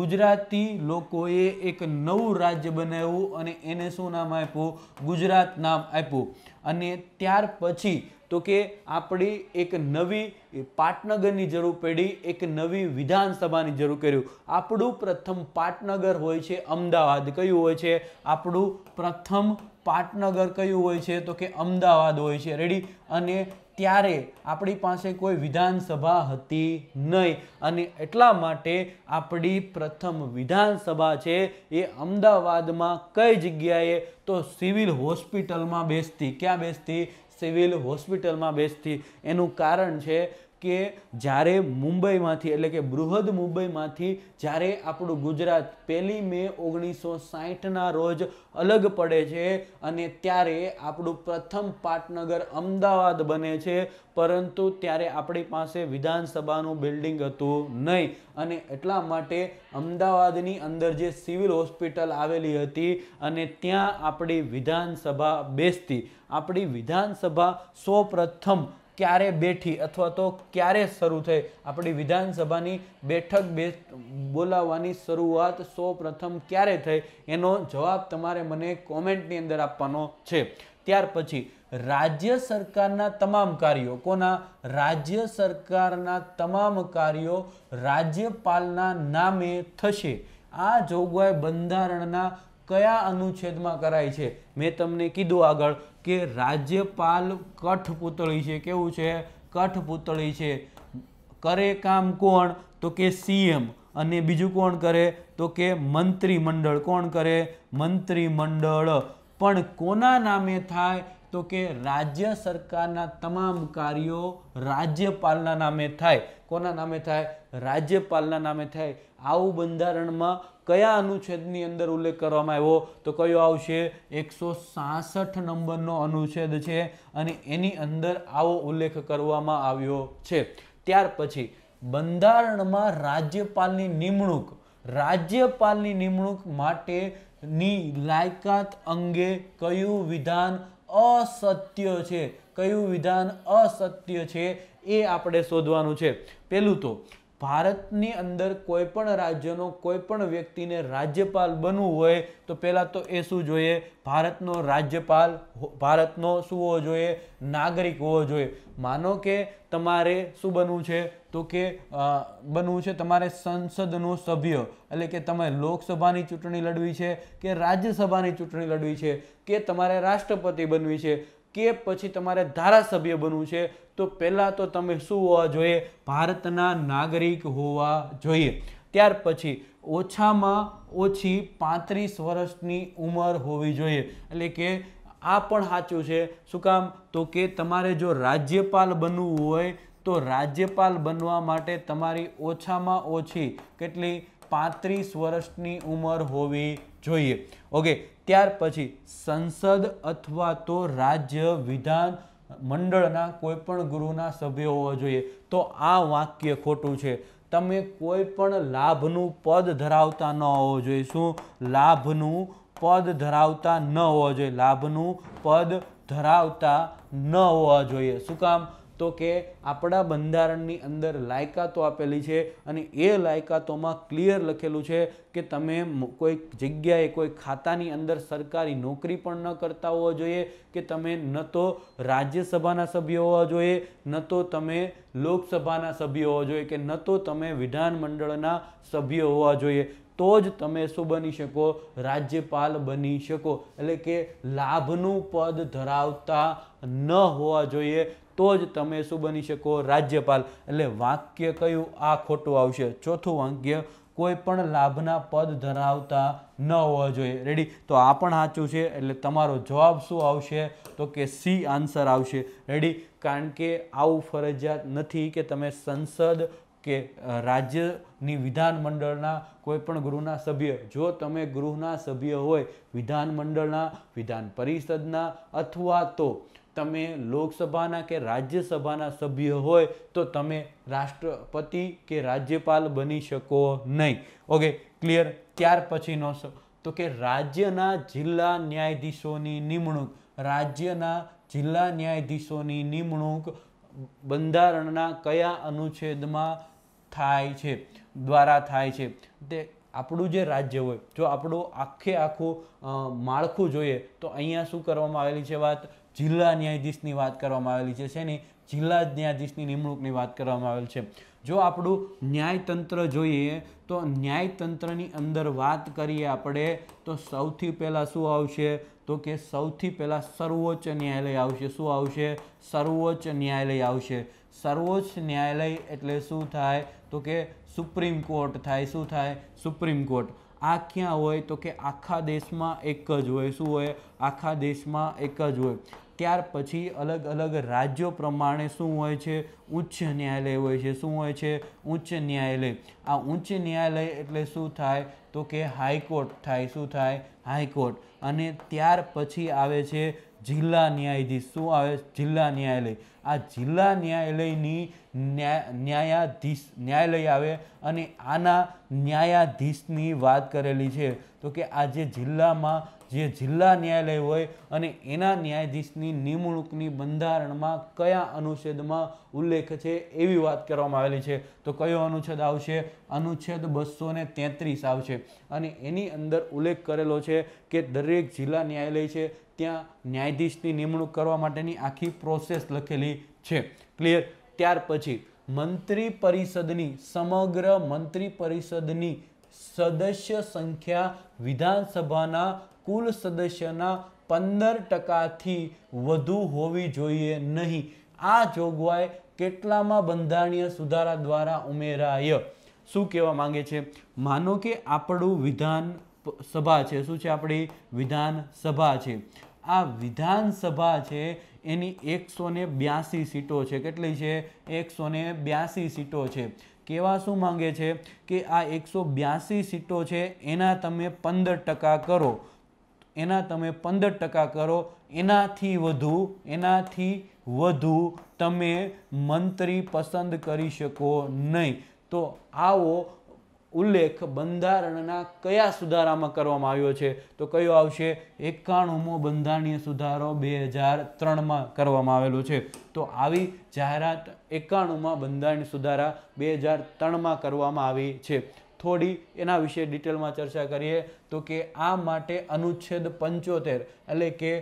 ગુજરાતી લોકોએ એક નવું રાજ્ય બનાવ્યું અને એને શું નામ આપ્યું ગુજરાત નામ આપ્યું અને ત્યાર પછી તો કે આપણી એક નવી પાટનગરની જરૂર પડી એક નવી વિધાનસભાની જરૂર કર્યું આપણું પ્રથમ પાટનગર હોય છે અમદાવાદ કયું હોય છે આપણું પ્રથમ પાટનગર કયું હોય છે તો કે અમદાવાદ હોય છે રેડી અને ત્યારે આપણી પાસે કોઈ વિધાનસભા હતી નહીં અને એટલા માટે આપણી પ્રથમ વિધાનસભા છે એ અમદાવાદમાં કઈ જગ્યાએ તો સિવિલ હોસ્પિટલમાં બેસતી ક્યાં બેસતી સિવિલ હોસ્પિટલમાં બેસતી એનું કારણ છે કે જ્યારે મુંબઈમાંથી એટલે કે બૃહદ મુંબઈમાંથી જ્યારે આપણું ગુજરાત પહેલી મે ઓગણીસો સાહીઠના રોજ અલગ પડે છે અને ત્યારે આપણું પ્રથમ પાટનગર અમદાવાદ બને છે પરંતુ ત્યારે આપણી પાસે વિધાનસભાનું બિલ્ડિંગ હતું નહીં અને એટલા માટે અમદાવાદની અંદર જે સિવિલ હોસ્પિટલ આવેલી હતી અને ત્યાં આપણી વિધાનસભા બેસતી આપણી વિધાનસભા સૌપ્રથમ ક્યારે બેઠી અથવા તો ક્યારે શરૂ થઈ આપણી વિધાનસભાની બેઠક બે બોલાવવાની શરૂઆત સૌ પ્રથમ ક્યારે થઈ એનો જવાબ તમારે મને કોમેન્ટની અંદર આપવાનો છે ત્યાર પછી રાજ્ય સરકારના તમામ કાર્યો કોના રાજ્ય સરકારના તમામ કાર્યો રાજ્યપાલના નામે થશે આ જોગવાઈ બંધારણના કયા અનુચ્છેદમાં કરાય છે મેં તમને કીધું આગળ કે રાજ્યપાલ કઠપૂતળી છે કેવું છે કઠપૂતળી છે કરે કામ કોણ તો કે સીએમ અને બીજું કોણ કરે તો કે મંત્રીમંડળ કોણ કરે મંત્રીમંડળ પણ કોના નામે થાય તો કે રાજ્ય સરકારના તમામ કાર્યો રાજ્યપાલના નામે થાય કોના નામે થાય રાજ્યપાલના નામે થાય આવું બંધારણમાં કયા અનુચ્છેદની અંદર ઉલ્લેખ કરવામાં આવ્યો તો કયો આવશે એકસો સાસઠ નંબરનો અનુચ્છેદ છે અને એની અંદર આવો ઉલ્લેખ કરવામાં આવ્યો છે ત્યાર પછી બંધારણમાં રાજ્યપાલની નિમણૂક રાજ્યપાલની નિમણૂક માટેની લાયકાત અંગે કયું વિધાન અસત્ય છે કયું વિધાન અસત્ય છે એ આપણે શોધવાનું છે પહેલું તો ભારતની અંદર કોઈ પણ રાજ્યનો કોઈ પણ વ્યક્તિને રાજ્યપાલ બનવું હોય તો પહેલાં તો એ શું જોઈએ ભારતનો રાજ્યપાલ ભારતનો શું હોવો જોઈએ નાગરિક હોવો જોઈએ માનો કે તમારે શું બનવું છે તો કે બનવું છે તમારે સંસદનો સભ્ય એટલે કે તમે લોકસભાની ચૂંટણી લડવી છે કે રાજ્યસભાની ચૂંટણી લડવી છે કે તમારે રાષ્ટ્રપતિ બનવી છે કે પછી તમારે ધારાસભ્ય બનવું છે તો પહેલાં તો તમે શું હોવા જોઈએ ભારતના નાગરિક હોવા જોઈએ ત્યાર પછી ઓછામાં ઓછી પાંત્રીસ વર્ષની ઉંમર હોવી જોઈએ એટલે કે આ પણ સાચું છે શું કામ તો કે તમારે જો રાજ્યપાલ બનવું હોય તો રાજ્યપાલ બનવા માટે તમારી ઓછામાં ઓછી કેટલી પાંત્રીસ વર્ષની ઉંમર હોવી જોઈએ ઓકે ત્યાર પછી સંસદ અથવા તો રાજ્ય વિધાન મંડળના કોઈપણ ગુરુના સભ્યો હોવા જોઈએ તો આ વાક્ય ખોટું છે તમે કોઈ પણ લાભનું પદ ધરાવતા ન હોવો જોઈએ શું લાભનું પદ ધરાવતા ન હોવા જોઈએ લાભનું પદ ધરાવતા ન હોવા જોઈએ શું કામ તો કે આપણા બંધારણની અંદર લાયકાતો આપેલી છે અને એ લાયકાતોમાં ક્લિયર લખેલું છે કે તમે કોઈ જગ્યાએ કોઈ ખાતાની અંદર સરકારી નોકરી પણ ન કરતા હોવા જોઈએ કે તમે ન તો રાજ્યસભાના સભ્ય હોવા જોઈએ ન તો તમે લોકસભાના સભ્ય હોવા જોઈએ કે ન તો તમે વિધાનમંડળના સભ્ય હોવા જોઈએ તો જ તમે શું બની શકો રાજ્યપાલ બની શકો એટલે કે લાભનું પદ ધરાવતા ન હોવા જોઈએ તો જ તમે શું બની શકો રાજ્યપાલ એટલે વાક્ય કયું આ ખોટું આવશે ચોથું વાક્ય કોઈ પણ લાભના પદ ધરાવતા ન હોવા જોઈએ રેડી તો આ પણ સાચું છે એટલે તમારો જવાબ શું આવશે તો કે સી આન્સર આવશે રેડી કારણ કે આવું ફરજિયાત નથી કે તમે સંસદ કે રાજ્યની વિધાનમંડળના કોઈ પણ ગૃહના સભ્ય જો તમે ગૃહના સભ્ય હોય વિધાનમંડળના વિધાન પરિષદના અથવા તો તમે લોકસભાના કે રાજ્યસભાના સભ્ય હોય તો તમે રાષ્ટ્રપતિ કે રાજ્યપાલ બની શકો નહીં ઓકે ક્લિયર ત્યાર પછી પછીનો તો કે રાજ્યના જિલ્લા ન્યાયાધીશોની નિમણૂક રાજ્યના જિલ્લા ન્યાયાધીશોની નિમણૂક બંધારણના કયા અનુચ્છેદમાં થાય છે દ્વારા થાય છે તે આપણું જે રાજ્ય હોય જો આપણું આખે આખું માળખું જોઈએ તો અહીંયા શું કરવામાં આવેલી છે વાત જિલ્લા ન્યાયાધીશની વાત કરવામાં આવેલી છે શેની જિલ્લા ન્યાયાધીશની નિમણૂકની વાત કરવામાં આવેલ છે જો આપણું ન્યાયતંત્ર જોઈએ તો ન્યાયતંત્રની અંદર વાત કરીએ આપણે તો સૌથી પહેલાં શું આવશે તો કે સૌથી પહેલાં સર્વોચ્ચ ન્યાયાલય આવશે શું આવશે સર્વોચ્ચ ન્યાયાલય આવશે સર્વોચ્ચ ન્યાયાલય એટલે શું થાય તો કે સુપ્રીમ કોર્ટ થાય શું થાય સુપ્રીમ કોર્ટ આ ક્યાં હોય તો કે આખા દેશમાં એક જ હોય શું હોય આખા દેશમાં એક જ હોય ત્યાર પછી અલગ અલગ રાજ્યો પ્રમાણે શું હોય છે ઉચ્ચ ન્યાયાલય હોય છે શું હોય છે ઉચ્ચ ન્યાયાલય આ ઉચ્ચ ન્યાયાલય એટલે શું થાય તો કે હાઈકોર્ટ થાય શું થાય હાઈકોર્ટ અને ત્યાર પછી આવે છે જિલ્લા ન્યાયાધીશ શું આવે જિલ્લા ન્યાયાલય આ જિલ્લા ન્યાયાલયની ન્યાયાધીશ ન્યાયાલય આવે અને આના ન્યાયાધીશની વાત કરેલી છે તો કે આ જે જિલ્લામાં જે જિલ્લા ન્યાયાલય હોય અને એના ન્યાયાધીશની નિમણૂકની બંધારણમાં કયા અનુચ્છેદમાં ઉલ્લેખ છે એવી વાત કરવામાં આવેલી છે તો કયો અનુચ્છેદ આવશે અનુચ્છેદ બસો ને આવશે અને એની અંદર ઉલ્લેખ કરેલો છે કે દરેક જિલ્લા ન્યાયાલય છે ત્યાં ન્યાયાધીશની નિમણૂક કરવા માટેની આખી પ્રોસેસ લખેલી છે ક્લિયર ત્યાર પછી મંત્રી પરિષદની સમગ્ર મંત્રી પરિષદની સદસ્ય સંખ્યા વિધાનસભાના કુલ સદસ્યના પંદર ટકાથી વધુ હોવી જોઈએ નહીં આ જોગવાઈ કેટલામાં બંધારણીય સુધારા દ્વારા ઉમેરાય શું કહેવા માંગે છે માનો કે આપણું વિધાન સભા છે શું છે આપણી વિધાનસભા છે આ વિધાનસભા છે એની એકસો ને બ્યાસી સીટો છે કેટલી છે એકસો ને બ્યાસી સીટો છે કેવા શું માંગે છે કે આ એકસો બ્યાસી સીટો છે એના તમે પંદર ટકા કરો એના તમે પંદર ટકા કરો એનાથી વધુ એનાથી વધુ તમે મંત્રી પસંદ કરી શકો નહીં તો આવો ઉલ્લેખ બંધારણના કયા સુધારામાં કરવામાં આવ્યો છે તો કયો આવશે એકાણુંમો બંધારણીય સુધારો બે હજાર ત્રણમાં કરવામાં આવેલો છે તો આવી જાહેરાત એકાણુંમાં બંધારણીય સુધારા બે હજાર ત્રણમાં કરવામાં આવી છે થોડી એના વિશે ડિટેલમાં ચર્ચા કરીએ તો કે આ માટે અનુચ્છેદ પંચોતેર એટલે કે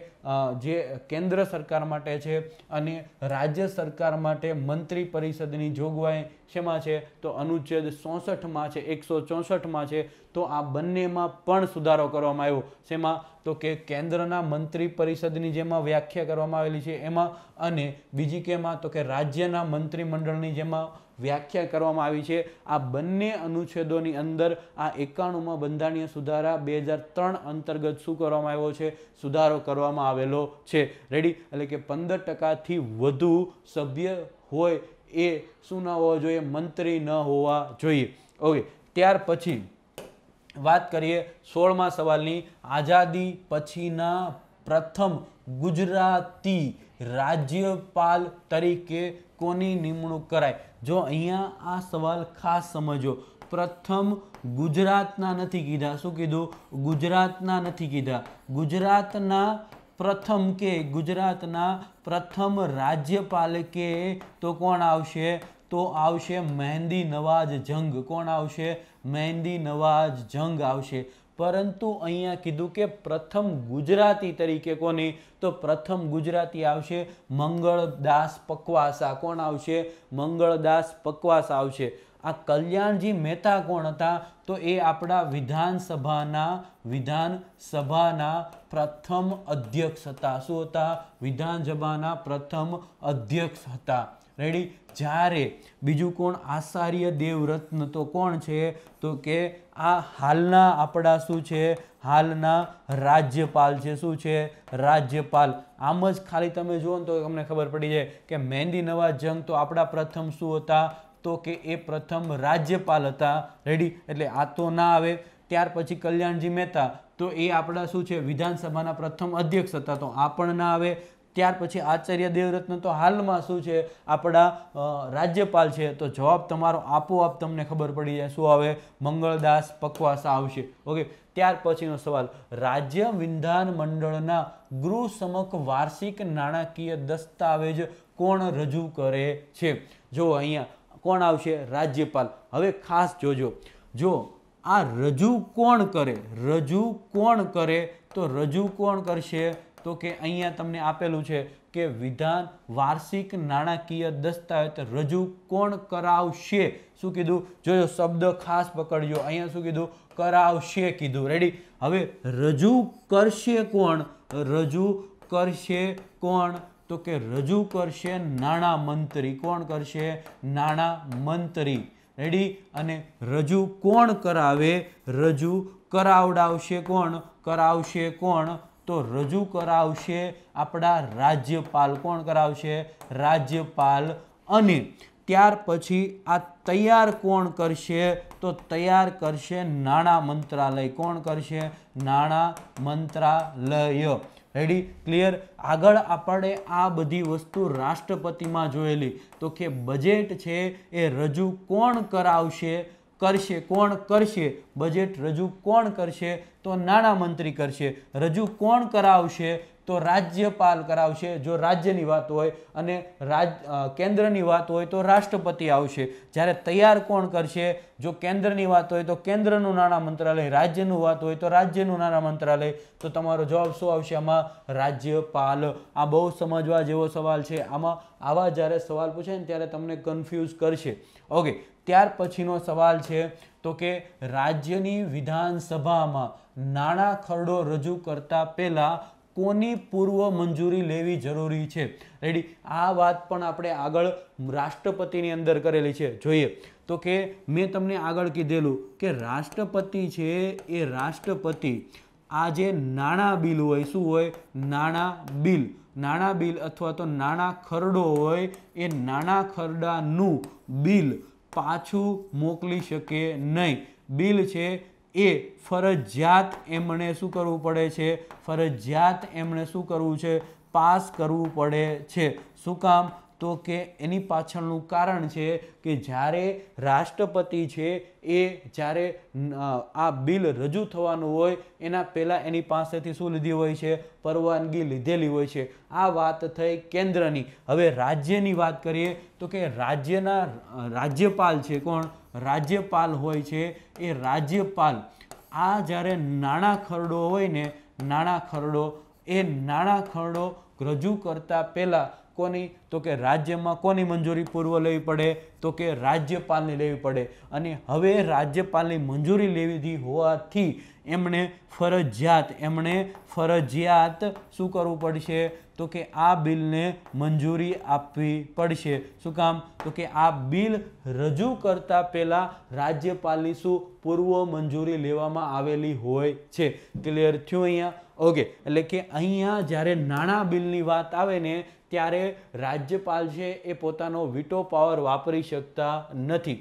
જે કેન્દ્ર સરકાર માટે છે અને રાજ્ય સરકાર માટે મંત્રી પરિષદની જોગવાઈ શેમાં છે તો અનુચ્છેદ ચોસઠમાં છે એકસો ચોસઠમાં છે તો આ બંનેમાં પણ સુધારો કરવામાં આવ્યો શેમાં તો કે કેન્દ્રના મંત્રી પરિષદની જેમાં વ્યાખ્યા કરવામાં આવેલી છે એમાં અને બીજી કેમાં તો કે રાજ્યના મંત્રીમંડળની જેમાં વ્યાખ્યા કરવામાં આવી છે આ બંને અનુચ્છેદોની અંદર આ એકાણુંમાં બંધારણીય સુધારા બે હજાર ત્રણ અંતર્ગત શું કરવામાં આવ્યો છે સુધારો કરવામાં આવેલો છે રેડી એટલે કે પંદર ટકાથી વધુ સભ્ય હોય એ શું ન હોવા જોઈએ મંત્રી ન હોવા જોઈએ ઓકે ત્યાર પછી વાત કરીએ સોળમાં સવાલની આઝાદી પછીના પ્રથમ ગુજરાતી રાજ્યપાલ તરીકે કોની નિમણૂક કરાય જો અહીંયા આ સવાલ ખાસ સમજો પ્રથમ ગુજરાતના નથી કીધા શું કીધું ગુજરાતના નથી કીધા ગુજરાતના પ્રથમ કે ગુજરાતના પ્રથમ રાજ્યપાલ કે તો કોણ આવશે તો આવશે મહેંદી નવાજ જંગ કોણ આવશે મહેંદી નવાજ જંગ આવશે પરંતુ અહીંયા કીધું કે પ્રથમ ગુજરાતી તરીકે કોની તો પ્રથમ ગુજરાતી આવશે મંગળદાસ પકવાસા કોણ આવશે મંગળદાસ પકવાસા આવશે આ કલ્યાણજી મહેતા કોણ હતા તો એ આપણા વિધાનસભાના વિધાનસભાના પ્રથમ અધ્યક્ષ હતા શું હતા વિધાનસભાના પ્રથમ અધ્યક્ષ હતા રેડી જ્યારે બીજું કોણ આચાર્ય દેવરત્ન તો કોણ છે તો કે આ હાલના આપણા શું છે હાલના રાજ્યપાલ છે શું છે રાજ્યપાલ આમ જ ખાલી તમે જુઓ ને તો તમને ખબર પડી જાય કે મહેંદી નવા જંગ તો આપણા પ્રથમ શું હતા તો કે એ પ્રથમ રાજ્યપાલ હતા રેડી એટલે આ તો ના આવે ત્યાર પછી કલ્યાણજી મહેતા તો એ આપણા શું છે વિધાનસભાના પ્રથમ અધ્યક્ષ હતા તો આ પણ ના આવે ત્યાર પછી આચાર્ય દેવરત્ન તો હાલમાં શું છે આપણા રાજ્યપાલ છે તો જવાબ તમારો આપોઆપ તમને ખબર પડી જાય શું આવે મંગળદાસ પકવાસા આવશે ઓકે ત્યાર પછીનો સવાલ રાજ્ય વિંધાન મંડળના ગૃહ સમક વાર્ષિક નાણાકીય દસ્તાવેજ કોણ રજૂ કરે છે જો અહીંયા કોણ આવશે રાજ્યપાલ હવે ખાસ જોજો જો આ રજૂ કોણ કરે રજૂ કોણ કરે તો રજૂ કોણ કરશે તો કે અહીંયા તમને આપેલું છે કે વિધાન વાર્ષિક નાણાકીય દસ્તાવેજ રજૂ કોણ કરાવશે શું કીધું જોયો શબ્દ ખાસ પકડજો અહીંયા શું કીધું કરાવશે કીધું રેડી હવે રજૂ કરશે કોણ રજૂ કરશે કોણ તો કે રજૂ કરશે નાણાં મંત્રી કોણ કરશે નાણા મંત્રી રેડી અને રજૂ કોણ કરાવે રજૂ કરાવડાવશે કોણ કરાવશે કોણ તો રજૂ કરાવશે આપણા રાજ્યપાલ કોણ કરાવશે રાજ્યપાલ અને ત્યાર પછી આ તૈયાર કોણ કરશે તો તૈયાર કરશે નાણાં મંત્રાલય કોણ કરશે નાણાં મંત્રાલય રેડી ક્લિયર આગળ આપણે આ બધી વસ્તુ રાષ્ટ્રપતિમાં જોયેલી તો કે બજેટ છે એ રજૂ કોણ કરાવશે કરશે કોણ કરશે બજેટ રજૂ કોણ કરશે તો નાણામંત્રી કરશે રજૂ કોણ કરાવશે તો રાજ્યપાલ કરાવશે જો રાજ્યની વાત હોય અને રાજ કેન્દ્રની વાત હોય તો રાષ્ટ્રપતિ આવશે જ્યારે તૈયાર કોણ કરશે જો કેન્દ્રની વાત હોય તો કેન્દ્રનું નાણાં મંત્રાલય રાજ્યનું વાત હોય તો રાજ્યનું નાણાં મંત્રાલય તો તમારો જવાબ શું આવશે આમાં રાજ્યપાલ આ બહુ સમજવા જેવો સવાલ છે આમાં આવા જ્યારે સવાલ પૂછાય ને ત્યારે તમને કન્ફ્યુઝ કરશે ઓકે ત્યાર પછીનો સવાલ છે તો કે રાજ્યની વિધાનસભામાં નાણાં ખરડો રજૂ કરતા પહેલાં કોની પૂર્વ મંજૂરી લેવી જરૂરી છે રેડી આ વાત પણ આપણે આગળ રાષ્ટ્રપતિની અંદર કરેલી છે જોઈએ તો કે મેં તમને આગળ કીધેલું કે રાષ્ટ્રપતિ છે એ રાષ્ટ્રપતિ આ જે નાણાં બિલ હોય શું હોય નાણાં બિલ નાણાં બિલ અથવા તો નાણાં ખરડો હોય એ નાણાં ખરડાનું બિલ પાછું મોકલી શકે નહીં બિલ છે એ ફરજિયાત એમણે શું કરવું પડે છે ફરજિયાત એમણે શું કરવું છે પાસ કરવું પડે છે શું કામ તો કે એની પાછળનું કારણ છે કે જ્યારે રાષ્ટ્રપતિ છે એ જ્યારે આ બિલ રજૂ થવાનું હોય એના પહેલાં એની પાસેથી શું લીધી હોય છે પરવાનગી લીધેલી હોય છે આ વાત થઈ કેન્દ્રની હવે રાજ્યની વાત કરીએ તો કે રાજ્યના રાજ્યપાલ છે કોણ રાજ્યપાલ હોય છે એ રાજ્યપાલ આ જ્યારે નાણાં ખરડો હોય ને નાણાં ખરડો એ નાણાં ખરડો રજૂ કરતા પહેલાં કોની તો કે રાજ્યમાં કોની મંજૂરી પૂર્વ લેવી પડે તો કે રાજ્યપાલની લેવી પડે અને હવે રાજ્યપાલની મંજૂરી લેવી હોવાથી એમણે ફરજિયાત એમણે ફરજિયાત શું કરવું પડશે તો કે આ બિલને મંજૂરી આપવી પડશે શું કામ તો કે આ બિલ રજૂ કરતા પહેલાં રાજ્યપાલની શું પૂર્વ મંજૂરી લેવામાં આવેલી હોય છે ક્લિયર થયું અહીંયા ઓકે એટલે કે અહીંયા જ્યારે નાણાં બિલની વાત આવે ને ત્યારે રાજ્યપાલ છે એ પોતાનો વિટો પાવર વાપરી શકતા નથી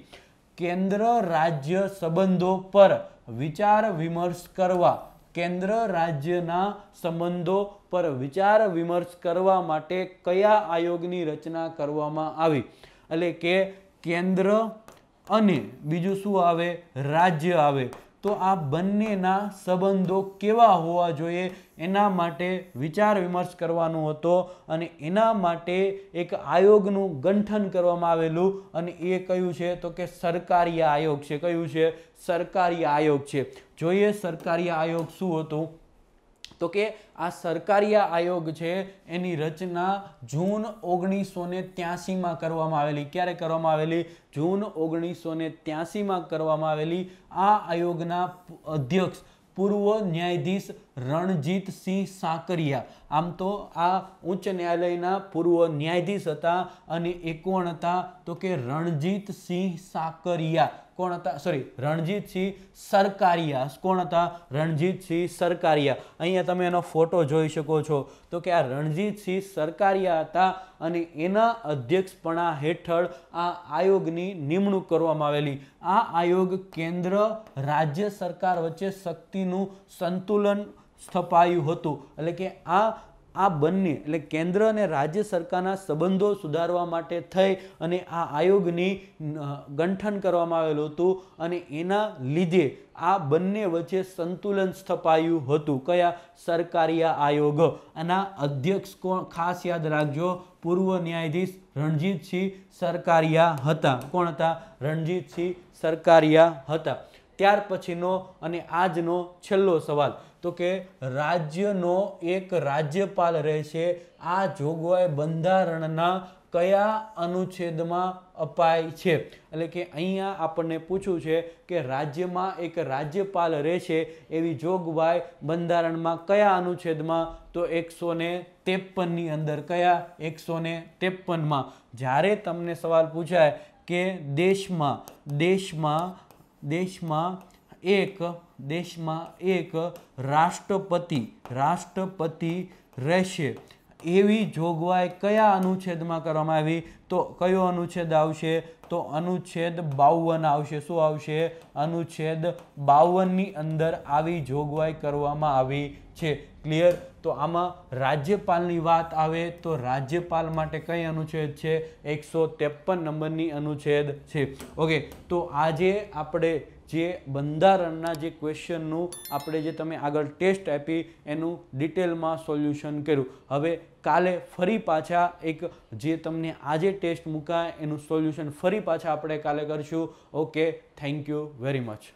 કેન્દ્ર રાજ્ય સંબંધો પર વિચાર વિમર્શ કરવા કેન્દ્ર રાજ્યના સંબંધો પર વિચાર વિમર્શ કરવા માટે કયા આયોગની રચના કરવામાં આવી એટલે કે કેન્દ્ર અને બીજું શું આવે રાજ્ય આવે તો આ બંનેના સંબંધો કેવા હોવા જોઈએ એના માટે વિચાર વિમર્શ કરવાનો હતો અને એના માટે એક આયોગનું ગંઠન કરવામાં આવેલું અને એ કયું છે તો કે સરકારી આયોગ છે કયું છે સરકારી આયોગ છે જોઈએ સરકારી આયોગ શું હતું તો કે આ સરકારી આયોગ છે એની રચના જૂન ઓગણીસો ને ત્યાસીમાં કરવામાં આવેલી ક્યારે કરવામાં આવેલી જૂન ઓગણીસો ને ત્યાસીમાં કરવામાં આવેલી આ આયોગના અધ્યક્ષ પૂર્વ ન્યાયાધીશ રણજીતસિંહ સાંકરિયા આમ તો આ ઉચ્ચ ન્યાયાલયના પૂર્વ ન્યાયાધીશ હતા અને એ કોણ હતા તો કે રણજીતસિંહ સાંકરિયા કોણ હતા સોરી રણજીતસિંહ સરકારિયા કોણ હતા રણજીતસિંહ સરકારિયા અહીંયા તમે એનો ફોટો જોઈ શકો છો તો કે આ રણજીતસિંહ સરકારિયા હતા અને એના અધ્યક્ષપણા હેઠળ આ આયોગની નિમણૂક કરવામાં આવેલી આ આયોગ કેન્દ્ર રાજ્ય સરકાર વચ્ચે શક્તિનું સંતુલન સ્થપાયું હતું એટલે કે આ આ બંને એટલે કેન્દ્ર અને રાજ્ય સરકારના સંબંધો સુધારવા માટે થઈ અને આ આયોગની ગંઠન કરવામાં આવેલું હતું અને એના લીધે આ બંને વચ્ચે સંતુલન સ્થપાયું હતું કયા સરકારી આયોગ આના અધ્યક્ષ કોણ ખાસ યાદ રાખજો પૂર્વ ન્યાયાધીશ રણજીતસિંહ સરકારીયા હતા કોણ હતા રણજીતસિંહ સરકારીયા હતા ત્યાર પછીનો અને આજનો છેલ્લો સવાલ તો કે રાજ્યનો એક રાજ્યપાલ રહેશે આ જોગવાઈ બંધારણના કયા અનુચ્છેદમાં અપાય છે એટલે કે અહીંયા આપણને પૂછ્યું છે કે રાજ્યમાં એક રાજ્યપાલ રહેશે એવી જોગવાઈ બંધારણમાં કયા અનુચ્છેદમાં તો એકસો ને ત્રેપનની અંદર કયા એકસો ને ત્રેપનમાં જ્યારે તમને સવાલ પૂછાય કે દેશમાં દેશમાં દેશમાં એક દેશમાં એક રાષ્ટ્રપતિ રાષ્ટ્રપતિ રહેશે એવી જોગવાઈ કયા અનુચ્છેદમાં કરવામાં આવી તો કયો અનુચ્છેદ આવશે તો અનુચ્છેદ બાવન આવશે શું આવશે અનુચ્છેદ બાવનની અંદર આવી જોગવાઈ કરવામાં આવી છે ક્લિયર તો આમાં રાજ્યપાલની વાત આવે તો રાજ્યપાલ માટે કઈ અનુચ્છેદ છે એકસો ત્રેપન નંબરની અનુચ્છેદ છે ઓકે તો આજે આપણે જે બંધારણના જે ક્વેશ્ચનનું આપણે જે તમે આગળ ટેસ્ટ આપી એનું ડિટેલમાં સોલ્યુશન કર્યું હવે કાલે ફરી પાછા એક જે તમને આજે ટેસ્ટ મૂકાય એનું સોલ્યુશન ફરી પાછા આપણે કાલે કરશું okay thank you very much